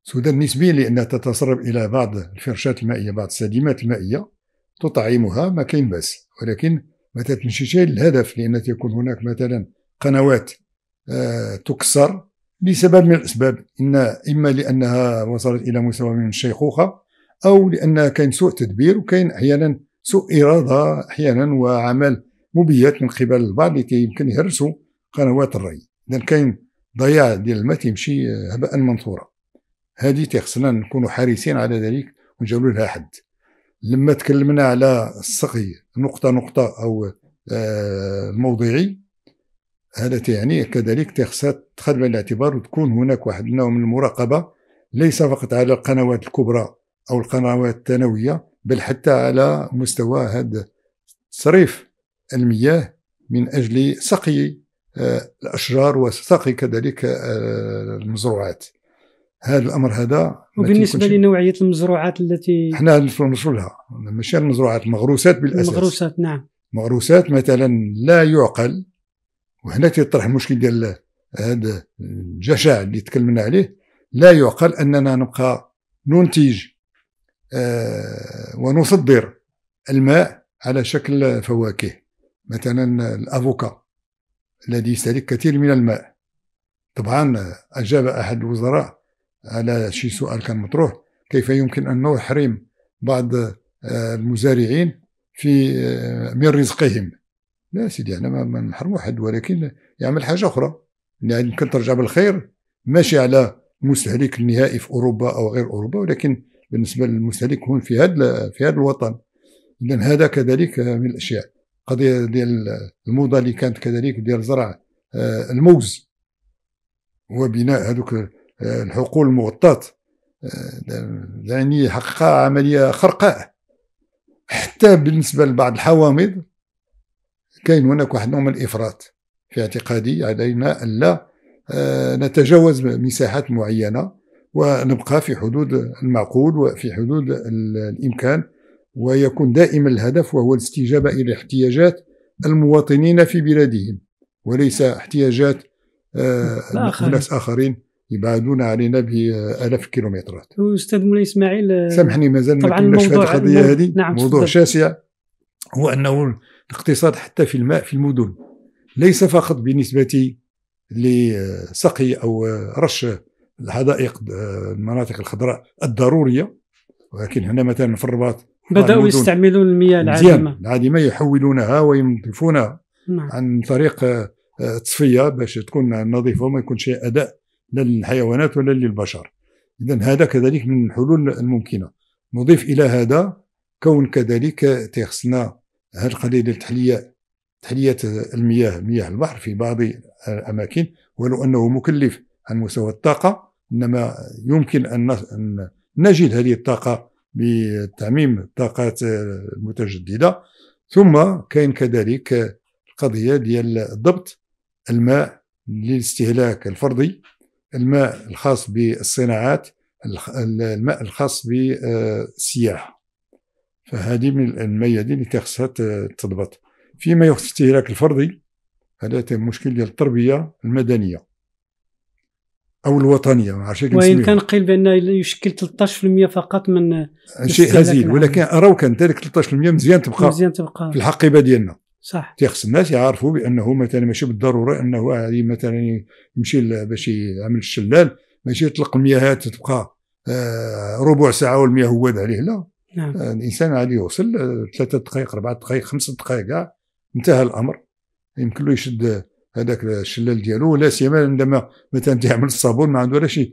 [SPEAKER 1] سودان نسبيا لأنها تتسرب إلى بعض الفرشات المائية بعض السديمات المائية تطعمها ما كاين بأس ولكن ما تتمشيش الهدف لأن تكون هناك مثلا قنوات آه، تكسر لسبب من الأسباب إن إما لأنها وصلت إلى مستوى من الشيخوخة أو لأن كاين سوء تدبير وكاين أحيانا سوء إرادة أحيانا وعمل مبيت من قبل البعض لكي يمكن يهرسوا قنوات الري إذا كاين ضياع ديال الماء تيمشي آه، هباء منثورا هذه تيخصنا نكونوا حريصين على ذلك ونجاولوا لها حد لما تكلمنا على السقي نقطه نقطه او آه، الموضعي هذا يعني كذلك تخصها تدخل بعين الاعتبار وتكون هناك واحد النوع من المراقبه ليس فقط على القنوات الكبرى او القنوات الثانويه بل حتى على مستوى هذا تصريف المياه من اجل سقي آه، الاشجار وسقي كذلك آه، المزروعات هذا الامر هذا وبالنسبه
[SPEAKER 2] لنوعيه المزروعات التي حنا
[SPEAKER 1] نرسلها ماشي المزروعات المغروسات بالاساس المغروسات نعم مغروسات مثلا لا يعقل وهنا تطرح المشكل ديال هذا الجشع اللي تكلمنا عليه لا يعقل اننا نبقى ننتج آه، ونصدر الماء على شكل فواكه مثلا الافوكا الذي يستهلك كثير من الماء طبعا اجاب احد الوزراء على شي سؤال كان مطروح كيف يمكن أن نحرم بعض آه، المزارعين في آه، من رزقهم لا سيدي احنا ما نحرم حد ولكن يعمل حاجه اخرى يعني يمكن ترجع بالخير ماشي على المستهلك النهائي في اوروبا او غير اوروبا ولكن بالنسبه للمستهلك هون في هذا في هذا الوطن اذا هذا كذلك من الاشياء قضيه ديال الموضه اللي كانت كذلك ديال زرع آه، الموز وبناء هذوك الحقول المغطاة آه، يعني حققها عملية خرقاء حتى بالنسبة لبعض الحوامض كاين هناك واحد النوع من الإفراط في اعتقادي علينا ألا آه، نتجاوز مساحات معينة ونبقى في حدود المعقول وفي حدود الإمكان ويكون دائما الهدف وهو الاستجابة إلى احتياجات المواطنين في بلادهم وليس احتياجات آه، ناس آخرين يبعدون علينا آه، بالاف الكيلومترات
[SPEAKER 2] استاذ مولاي اسماعيل آه، سامحني مازال ما كملناش في القضيه هذه نعم موضوع شاسع
[SPEAKER 1] هو انه الاقتصاد حتى في الماء في المدن ليس فقط بالنسبه لسقي او آه، رش الحدائق المناطق الخضراء الضروريه ولكن هنا مثلا في الرباط بداوا يستعملون
[SPEAKER 2] المياه العادمه
[SPEAKER 1] العادمه يحولونها وينظفونها نعم. عن طريق تصفيه باش تكون نظيفه وما يكونش اداء لا للحيوانات ولا للبشر إذا هذا كذلك من الحلول الممكنة نضيف إلى هذا كون كذلك تيخصنا هذه القضية ديال التحلية تحلية المياه مياه البحر في بعض الأماكن ولو أنه مكلف عن مستوى الطاقة إنما يمكن أن نجد هذه الطاقة بتعميم الطاقات المتجددة ثم كاين كذلك القضية ديال ضبط الماء للاستهلاك الفردي الماء الخاص بالصناعات الماء الخاص بالسياحة فهذه من الميادين اللي تخصها تضبط فيما يخص الاستهلاك الفردي هذا مشكل ديال التربية المدنية او الوطنيه ما عرفتش وان كان
[SPEAKER 2] قيل بان يشكل 13% فقط من شيء هزيل ولكن
[SPEAKER 1] اراو كان ذلك 13% مزيان تبقى مزيان تبقى في الحقيبه ديالنا صح تيخص الناس يعرفوا بانه مثلا ماشي بالضروره انه هذه مثلا يمشي باش يعمل الشلال ماشي يطلق المياه تبقى آه، ربع ساعه والمياه واد عليه لا نعم. آه، الانسان غادي يوصل آه، ثلاثة دقائق أربعة دقائق خمسة دقائق كاع انتهى الامر يمكن له يشد هذاك الشلال ديالو ولا سيما عندما مثلا يعمل الصابون ما عنده لا شيء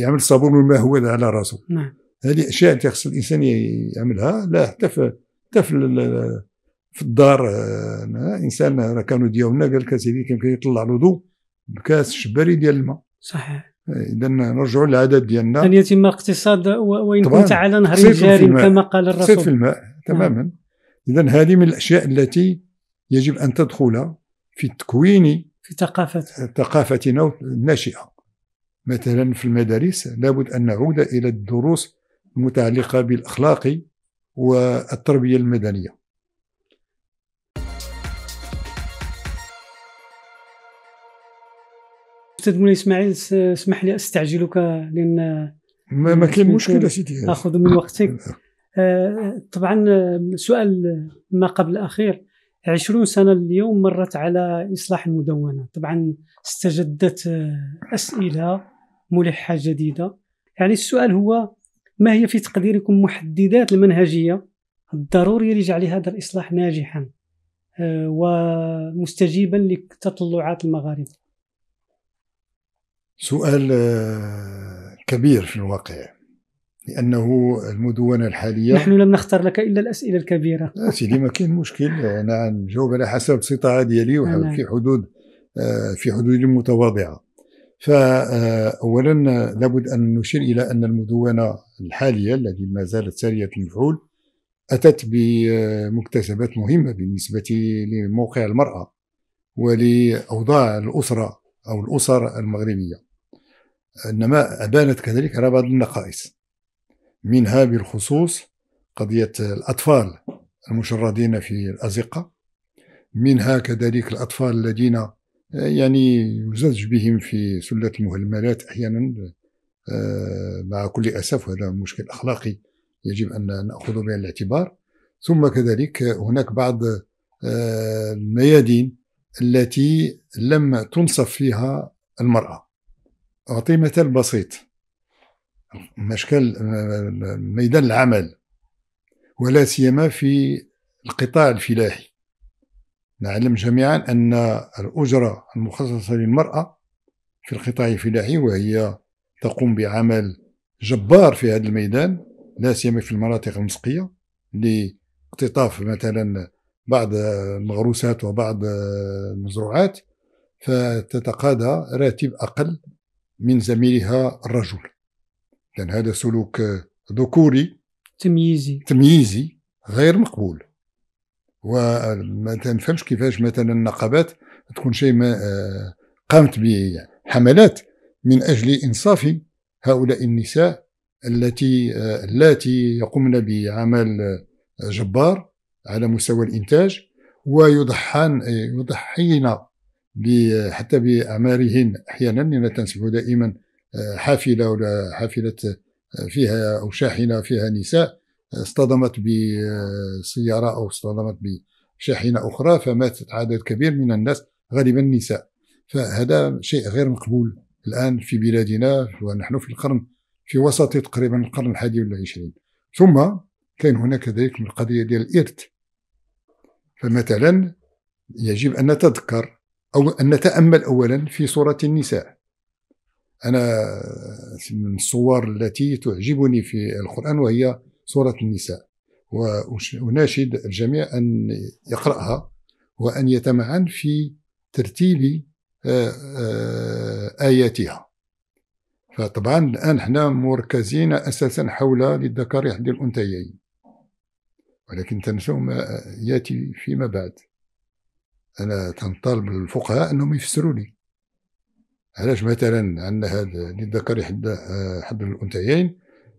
[SPEAKER 1] يعمل الصابون والماء هو على راسه نعم هذه اشياء تخص الانسان يعملها لا حتى في حتى في في الدار آه، انسان كانوا ديالنا قال لك اسيدي كان كيطلع الوضوء بكاس شبري ديال الماء صحيح آه، اذا نرجعوا للعدد ديالنا ان يتم الاقتصاد وان كنت على نهر جاري كما قال الرسول في الماء نعم. تماما آه. اذا هذه من الاشياء التي يجب ان تدخل في تكوين في ثقافه آه، ثقافتنا الناشئه مثلا في المدارس لابد ان نعود الى الدروس المتعلقه بالاخلاق والتربيه المدنيه
[SPEAKER 2] استاذ مولاي اسماعيل اسمح لي استعجلك لان ما, ما كاين مشكل سيدي اخذ من وقتك آه، طبعا سؤال ما قبل الاخير 20 سنه اليوم مرت على اصلاح المدونه طبعا استجدت اسئله ملحه جديده يعني السؤال هو ما هي في تقديركم محددات المنهجيه الضروريه لجعل هذا الاصلاح ناجحا آه، ومستجيبا لتطلعات المغاربه
[SPEAKER 1] سؤال آه، كبير في الواقع لانه المدونه الحاليه نحن لم
[SPEAKER 2] نختار لك الا الاسئله الكبيره سيدي
[SPEAKER 1] ما كاين مشكل انا نجاوب على حسب الاستطاعه ديالي وفي حدود نعم. في حدود آه، متواضعه فاولا آه، لابد ان نشير الى ان المدونه الحاليه التي ما زالت ساريه المفعول اتت بمكتسبات مهمه بالنسبه لموقع المراه ولاوضاع الاسره او الاسر المغربيه إنما أبانت كذلك على بعض النقائص منها بالخصوص قضية الأطفال المشردين في الأزقة منها كذلك الأطفال الذين يعني يزج بهم في سلة المهملات أحيانا آه، مع كل أسف وهذا مشكل أخلاقي يجب أن نأخذه بعين الاعتبار ثم كذلك هناك بعض آه، الميادين التي لم تنصف فيها المرأة أعطي مثال بسيط مشكل ميدان العمل ولا سيما في القطاع الفلاحي نعلم جميعا أن الأجرة المخصصة للمرأة في القطاع الفلاحي وهي تقوم بعمل جبار في هذا الميدان لا سيما في المناطق المسقية لاقتطاف مثلا بعض المغروسات وبعض المزروعات فتتقاضى راتب أقل من زميلها الرجل لأن هذا سلوك ذكوري تمييزي تمييزي غير مقبول وما تنفهمش كيفاش مثلا النقابات تكون شيء ما آه، قامت بحملات من أجل إنصاف هؤلاء النساء التي آه، التي يقومن بعمل جبار على مستوى الإنتاج ويضحان آه، يضحين حتى بأعمارهن أحيانا لان تنسب دائما آه، حافلة ولا حافلة آه، فيها أو شاحنة فيها نساء آه، اصطدمت بسيارة أو اصطدمت بشاحنة أخرى فماتت عدد كبير من الناس غالبا النساء فهذا شيء غير مقبول الآن في بلادنا ونحن في القرن في وسط تقريبا القرن الحادي والعشرين ثم كان هناك ذلك من القضية ديال الإرث فمثلا يجب أن نتذكر أو أن نتأمل أولا في صورة النساء أنا من الصور التي تعجبني في القرآن وهي صورة النساء وأناشد الجميع أن يقرأها وأن يتمعن في ترتيب آه، آه، آياتها فطبعا الآن احنا مركزين أساسا حول للذكر عند الأنثيين ولكن تنسوا ما يأتي فيما بعد أنا تنطالب الفقهاء أنهم يفسروا لي علاش مثلا عندنا هذا للذكر حد حد الأنثيين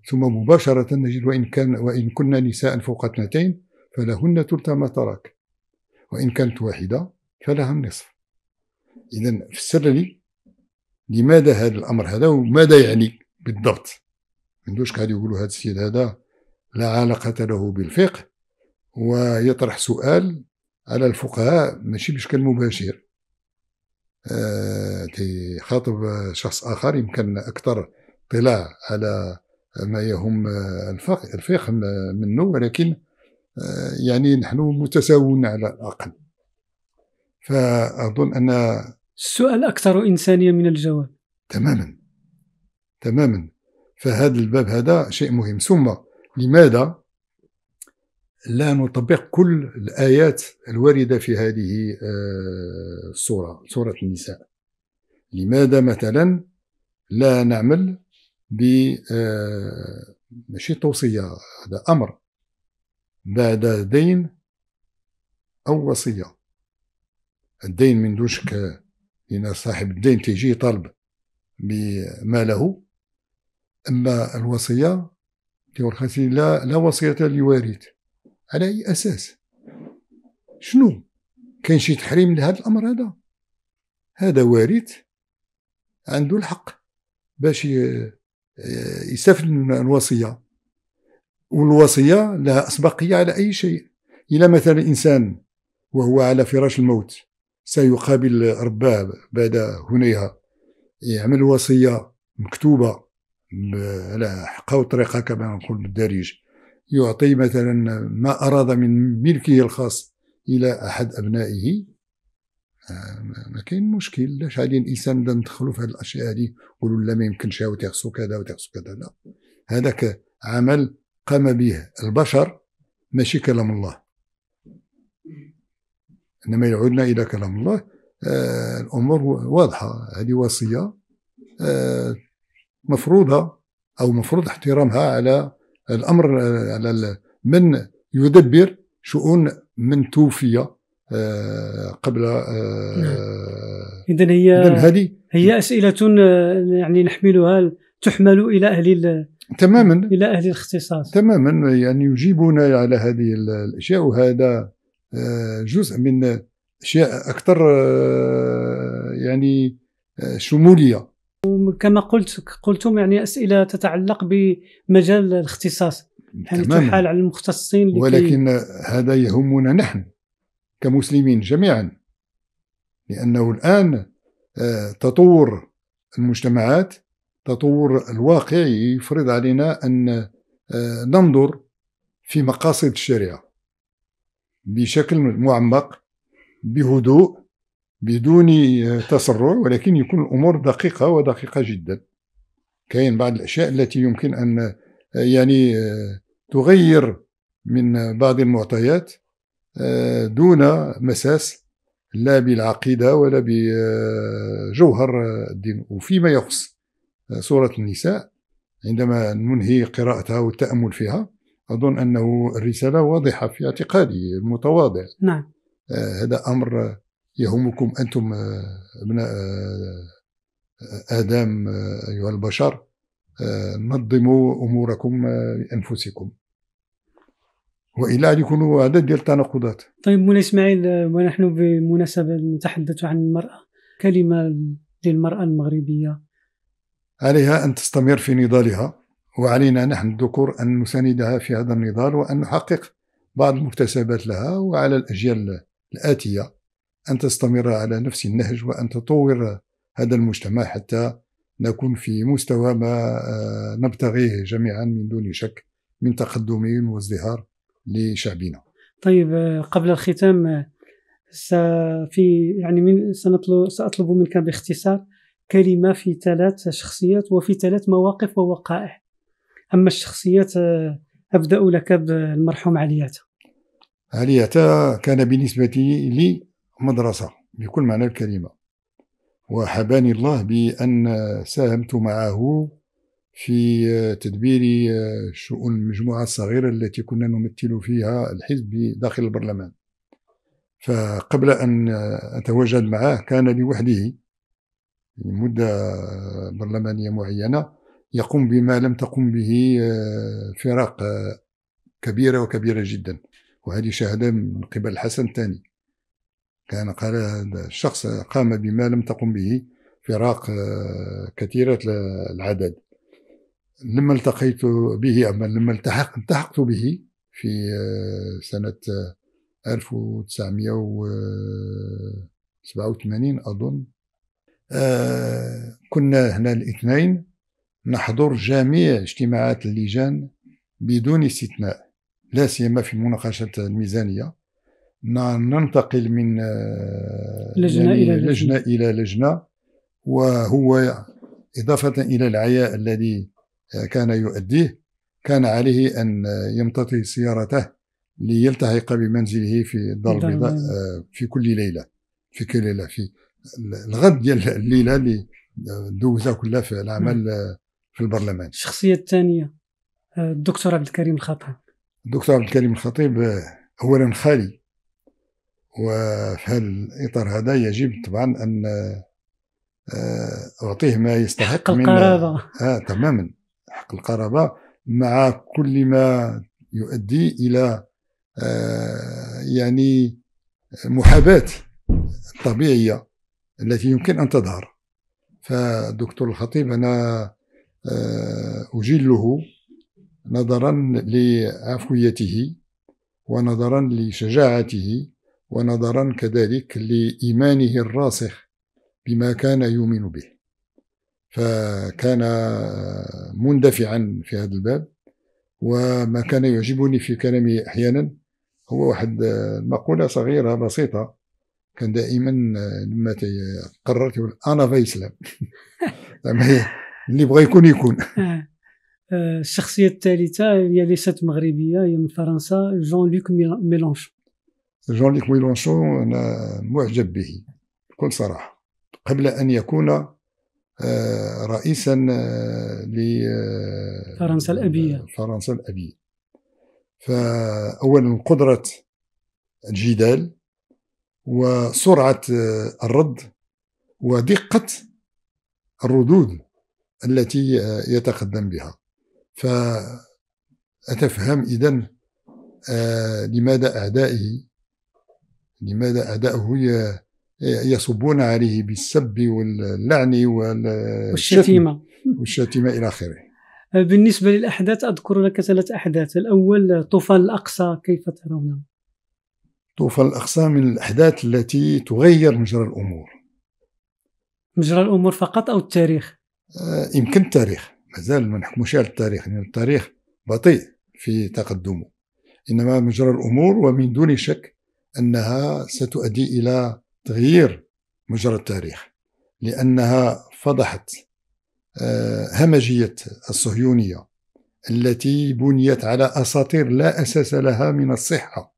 [SPEAKER 1] ثم مباشرة نجد وإن كان وإن كنا نساء فوق اثنتين فلهن ثلث ما ترك وإن كانت واحدة فلها النصف إذا فسر لي لماذا هذا الأمر هذا وماذا يعني بالضبط ما عندوش قاعد يقولوا هذا السيد هذا لا علاقة له بالفقه ويطرح سؤال على الفقهاء ماشي بشكل مباشر تيخاطب آه، شخص آخر يمكن أكثر اطلاع على ما يهم الفقه منه ولكن آه، يعني نحن متساوون على الأقل فأظن أن السؤال أكثر إنسانية من الجواب تماما تماما فهذا الباب هذا شيء مهم ثم لماذا لا نطبق كل الآيات الواردة في هذه السورة آه، سورة النساء لماذا مثلا لا نعمل ب آه، ماشي توصية هذا أمر بعد دين أو وصية الدين من دون شك إن صاحب الدين تيجي طلب بما له أما الوصية تيقول لا لا وصية لوارث على اي اساس شنو كاين شي تحريم لهذا الامر هذا هذا وارث عنده الحق باش يستفد من الوصيه والوصيه لها اسبقيه على اي شيء الى مثلا انسان وهو على فراش الموت سيقابل رباه بعد هنيها يعمل وصيه مكتوبه على حقها وطريقها كما نقول بالدارجه يعطي مثلا ما أراد من ملكه الخاص إلى أحد أبنائه آه، ما كاين مشكل لاش غادي الانسان بدا ندخلو في هاد الاشياء هادي نقولو لا ما يمكنش هاو تيخصو كذا وتيخصو كذا لا هذاك عمل قام به البشر ماشي كلام الله انما يعودنا الى كلام الله آه الامور واضحه هذه وصيه آه مفروضه او مفروض احترامها على الأمر آه، من يدبر شؤون من توفي آه، قبل آه، نعم.
[SPEAKER 2] إذا هي هذه هي أسئلة يعني نحملها تحمل إلى أهل تماما إلى أهل
[SPEAKER 1] الاختصاص تماما يعني يجيبون على هذه الأشياء وهذا جزء من أشياء أكثر يعني شمولية
[SPEAKER 2] كما قلت قلتم يعني اسئله تتعلق بمجال الاختصاص يعني تحال على المختصين لكي ولكن
[SPEAKER 1] هذا يهمنا نحن كمسلمين جميعا لانه الان آه، تطور المجتمعات تطور الواقع يفرض علينا ان آه، ننظر في مقاصد الشريعه بشكل معمق بهدوء بدون آه، تسرع ولكن يكون الأمور دقيقة ودقيقة جدا كاين بعض الأشياء التي يمكن أن آه، يعني آه، تغير من بعض المعطيات دون مساس لا بالعقيدة ولا بجوهر الدين وفيما يخص سورة النساء عندما ننهي قراءتها والتأمل فيها أظن أنه الرسالة واضحة في اعتقادي المتواضع نعم هذا أمر يهمكم أنتم آه، أبناء آه، آه، آدم أيها البشر نظموا أموركم بأنفسكم والا يكونوا عدد ديال التناقضات
[SPEAKER 2] طيب مولاي اسماعيل ونحن بمناسبه نتحدث عن المراه كلمه للمراه المغربيه
[SPEAKER 1] عليها ان تستمر في نضالها وعلينا نحن الذكور ان نساندها في هذا النضال وان نحقق بعض المكتسبات لها وعلى الاجيال الاتيه أن تستمر على نفس النهج وأن تطور هذا المجتمع حتى نكون في مستوى ما آه، نبتغيه جميعا من دون شك من تقدم وازدهار لشعبنا
[SPEAKER 2] طيب آه، قبل الختام آه، في يعني من سنطلب ساطلب منك باختصار كلمه في ثلاث شخصيات وفي ثلاث مواقف ووقائع اما الشخصيات ابدا لك بالمرحوم علياتا
[SPEAKER 1] علياتا كان بالنسبه لي مدرسة بكل معنى الكلمة وحباني الله بأن ساهمت معه في تدبير شؤون المجموعة الصغيرة التي كنا نمثل فيها الحزب داخل البرلمان فقبل أن أتواجد معه كان لوحده لمدة برلمانية معينة يقوم بما لم تقم به فرق كبيرة وكبيرة جدا وهذه شهادة من قبل الحسن الثاني كان قال الشخص قام بما لم تقم به فراق آه، كثيرة العدد لما التقيت به أما لما التحق التحقت به في آه، سنة 1987 آه، أظن كنا هنا الاثنين نحضر جميع اجتماعات اللجان بدون استثناء لا سيما في مناقشة الميزانية ننتقل من آه، لجنة, يعني إلى لجنة, لجنة إلى لجنة وهو إضافة إلى العياء الذي آه، كان يؤديه كان عليه أن آه، يمتطي سيارته ليلتحق بمنزله في الدار البيضاء في كل ليلة في كل ليلة في الغد ديال الليلة اللي دوزها كلها في العمل في البرلمان الشخصية
[SPEAKER 2] الثانية الدكتور عبد الكريم الخطيب
[SPEAKER 1] الدكتور عبد الكريم الخطيب أولا خالي وفي الاطار هذا يجب طبعا أن آه، أعطيه ما يستحق من القرابة آه تماما حق القرابة مع كل ما يؤدي إلى آه يعني محاباة الطبيعية التي يمكن أن تظهر فدكتور الخطيب أنا آه، أجله نظرا لعفويته ونظرا لشجاعته ونظرا كذلك لإيمانه الراسخ بما كان يؤمن به فكان مندفعا في هذا الباب وما كان يعجبني في كلامه أحيانا هو واحد مقولة صغيرة بسيطة كان دائما لما قررت يقول أنا إسلام اللي بغى يكون يكون
[SPEAKER 2] آه، الشخصية الثالثة هي ليست مغربية هي من فرنسا جون لوك ميلانشون
[SPEAKER 1] جون ليك ميلونشون أنا معجب به بكل صراحة قبل أن يكون رئيسا لفرنسا الأبية فرنسا الأبية فأولا قدرة الجدال وسرعة الرد ودقة الردود التي يتقدم بها فأتفهم اذا لماذا أعدائه لماذا أداؤه يصبون عليه بالسب واللعن والشتيمة والشتيمة إلى آخره
[SPEAKER 2] بالنسبة للأحداث أذكر لك ثلاث أحداث الأول طوفان الأقصى كيف ترونه؟
[SPEAKER 1] طوفان الأقصى من الأحداث التي تغير مجرى الأمور
[SPEAKER 2] مجرى الأمور فقط أو التاريخ؟
[SPEAKER 1] آه، يمكن التاريخ مازال ما نحكموش على التاريخ لأن يعني التاريخ بطيء في تقدمه إنما مجرى الأمور ومن دون شك أنها ستؤدي إلى تغيير مجرى التاريخ لأنها فضحت آه، همجية الصهيونية التي بنيت على أساطير لا أساس لها من الصحة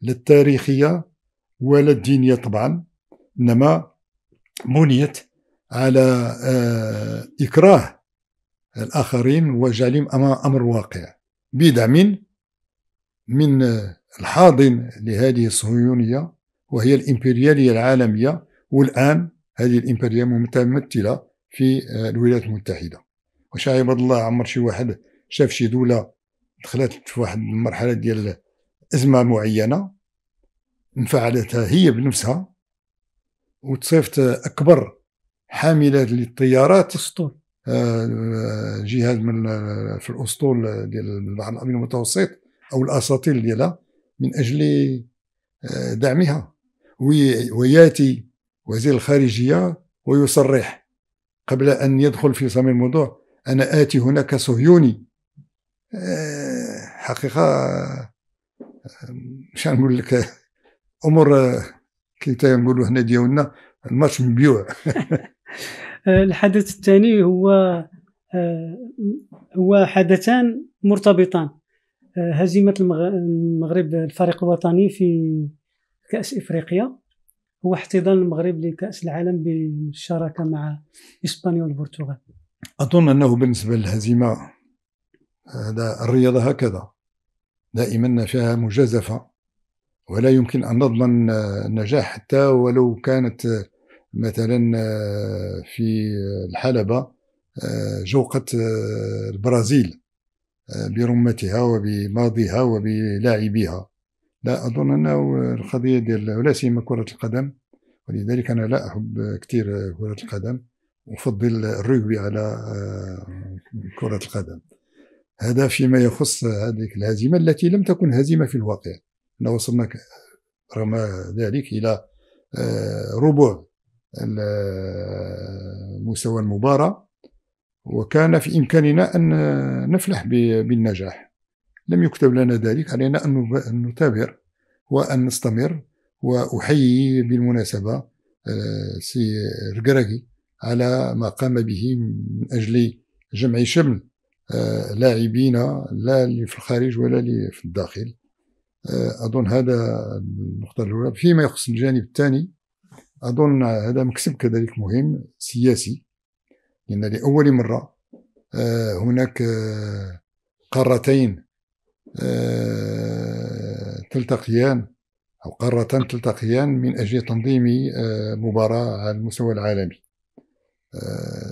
[SPEAKER 1] لا التاريخية ولا الدينية طبعا إنما بنيت على آه، إكراه الآخرين وجعلهم امام أمر واقع بدعم من آه، الحاضن لهذه الصهيونية وهي الإمبريالية العالمية والآن هذه الإمبريالية متمثلة في آه، الولايات المتحدة واش عباد الله عمر شي واحد شاف شي دولة دخلت في واحد المرحلة ديال أزمة معينة انفعلتها هي بنفسها وتصيفت أكبر حاملة للطيارات أسطول آه، آه، جهاز من في الأسطول ديال البحر الأبيض المتوسط أو الأساطيل ديالها من أجل آه، دعمها وياتي وزير الخارجية ويصرح قبل أن يدخل في صميم الموضوع أنا آتي هنا كصهيوني آه، حقيقة مش آه، نقول لك أمور كي نقولوا هنا ديالنا الماتش مبيوع
[SPEAKER 2] الحدث الثاني هو هو حدثان مرتبطان آه، هزيمه المغرب الفريق الوطني في كاس افريقيا هو احتضان المغرب لكاس العالم بالشراكه مع اسبانيا والبرتغال
[SPEAKER 1] اظن انه بالنسبه للهزيمه هذا الرياضه هكذا دائما فيها مجازفه ولا يمكن ان نضمن النجاح حتى ولو كانت مثلا آه، في الحلبه آه، جوقه البرازيل آه، برمتها وبماضيها وبلاعبيها لا أظن أنه القضية ديال ولا سيما كرة القدم ولذلك أنا لا أحب كثير كرة القدم أفضل الرجبي على آه، كرة القدم هذا فيما يخص هذه الهزيمة التي لم تكن هزيمة في الواقع احنا وصلنا رغم ذلك إلى آه، ربع مستوى المباراة وكان في إمكاننا أن نفلح بالنجاح لم يكتب لنا ذلك علينا أن نثابر وأن نستمر وأحيي بالمناسبة آه، سي رقراقي على ما قام به من أجل جمع شمل آه، لاعبين لا اللي في الخارج ولا اللي في الداخل آه، أظن هذا النقطة الأولى فيما يخص الجانب الثاني أظن هذا مكسب كذلك مهم سياسي لأن يعني لأول مرة آه، هناك آه، قارتين آه، تلتقيان أو قارتان تلتقيان من أجل تنظيم مباراة على المستوى العالمي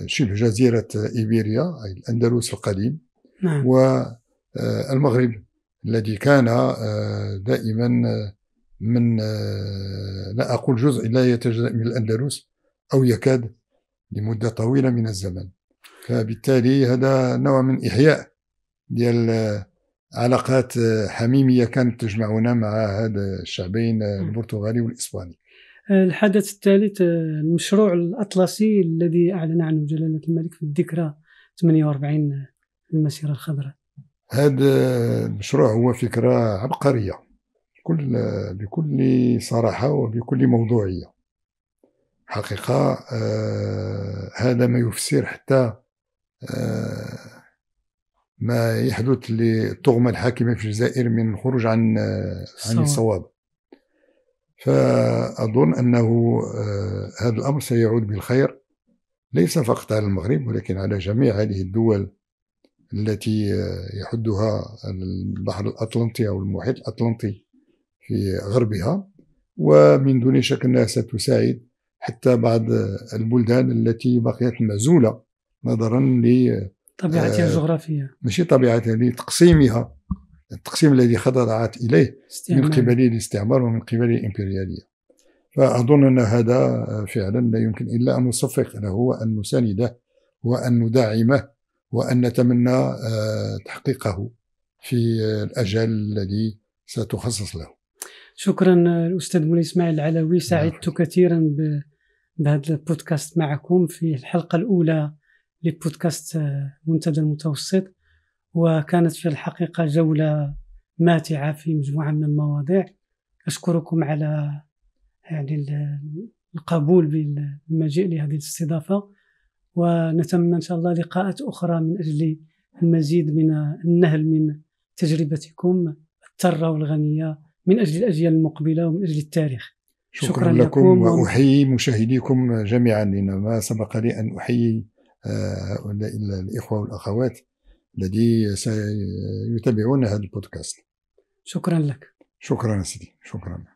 [SPEAKER 1] شبه جزيرة إيبيريا أي الأندلس القديم نعم. والمغرب الذي كان دائما من لا أقول جزء لا يتجزأ من الأندلس أو يكاد لمدة طويلة من الزمن فبالتالي هذا نوع من إحياء ديال علاقات حميمية كانت تجمعنا مع هذا الشعبين البرتغالي والإسباني
[SPEAKER 2] آه، الحدث الثالث آه، المشروع الأطلسي الذي أعلن عنه جلالة الملك في الذكرى 48 المسيرة الخضراء
[SPEAKER 1] هذا المشروع هو فكرة عبقرية بكل بكل صراحة وبكل موضوعية حقيقة آه، هذا ما يفسر حتى آه، ما يحدث للطغمة الحاكمة في الجزائر من الخروج عن آه، عن الصواب فأظن أنه هذا الأمر سيعود بالخير ليس فقط على المغرب ولكن على جميع هذه الدول التي يحدها البحر الأطلنطي أو المحيط الأطلنطي في غربها ومن دون شك أنها ستساعد حتى بعض البلدان التي بقيت معزولة نظرا ل طبيعتها آه، الجغرافية ماشي طبيعتها لتقسيمها التقسيم الذي خضعت إليه استعمال. من قبل الاستعمار ومن قبل الإمبريالية فأظن أن هذا آه، فعلا لا يمكن إلا أن نصفق له وأن نسانده وأن ندعمه وأن نتمنى آه، تحقيقه في الأجل الذي ستخصص له
[SPEAKER 2] شكرا الأستاذ مولاي إسماعيل العلوي سعدت نعم. كثيرا ب... بهذا البودكاست معكم في الحلقة الأولى لبودكاست آه، منتدى المتوسط وكانت في الحقيقة جولة ماتعة في مجموعة من المواضيع أشكركم على يعني القبول بالمجيء لهذه الاستضافة ونتمنى إن شاء الله لقاءات أخرى من أجل المزيد من النهل من تجربتكم الترة والغنية من أجل الأجيال المقبلة ومن أجل التاريخ شكرا, شكرا لكم, وأحيي
[SPEAKER 1] مشاهديكم جميعا لأن ما سبق لي أن أحيي الإخوة آه، والأخوات الذي سيتابعون هذا
[SPEAKER 2] البودكاست شكرا لك شكرا سيدي شكرا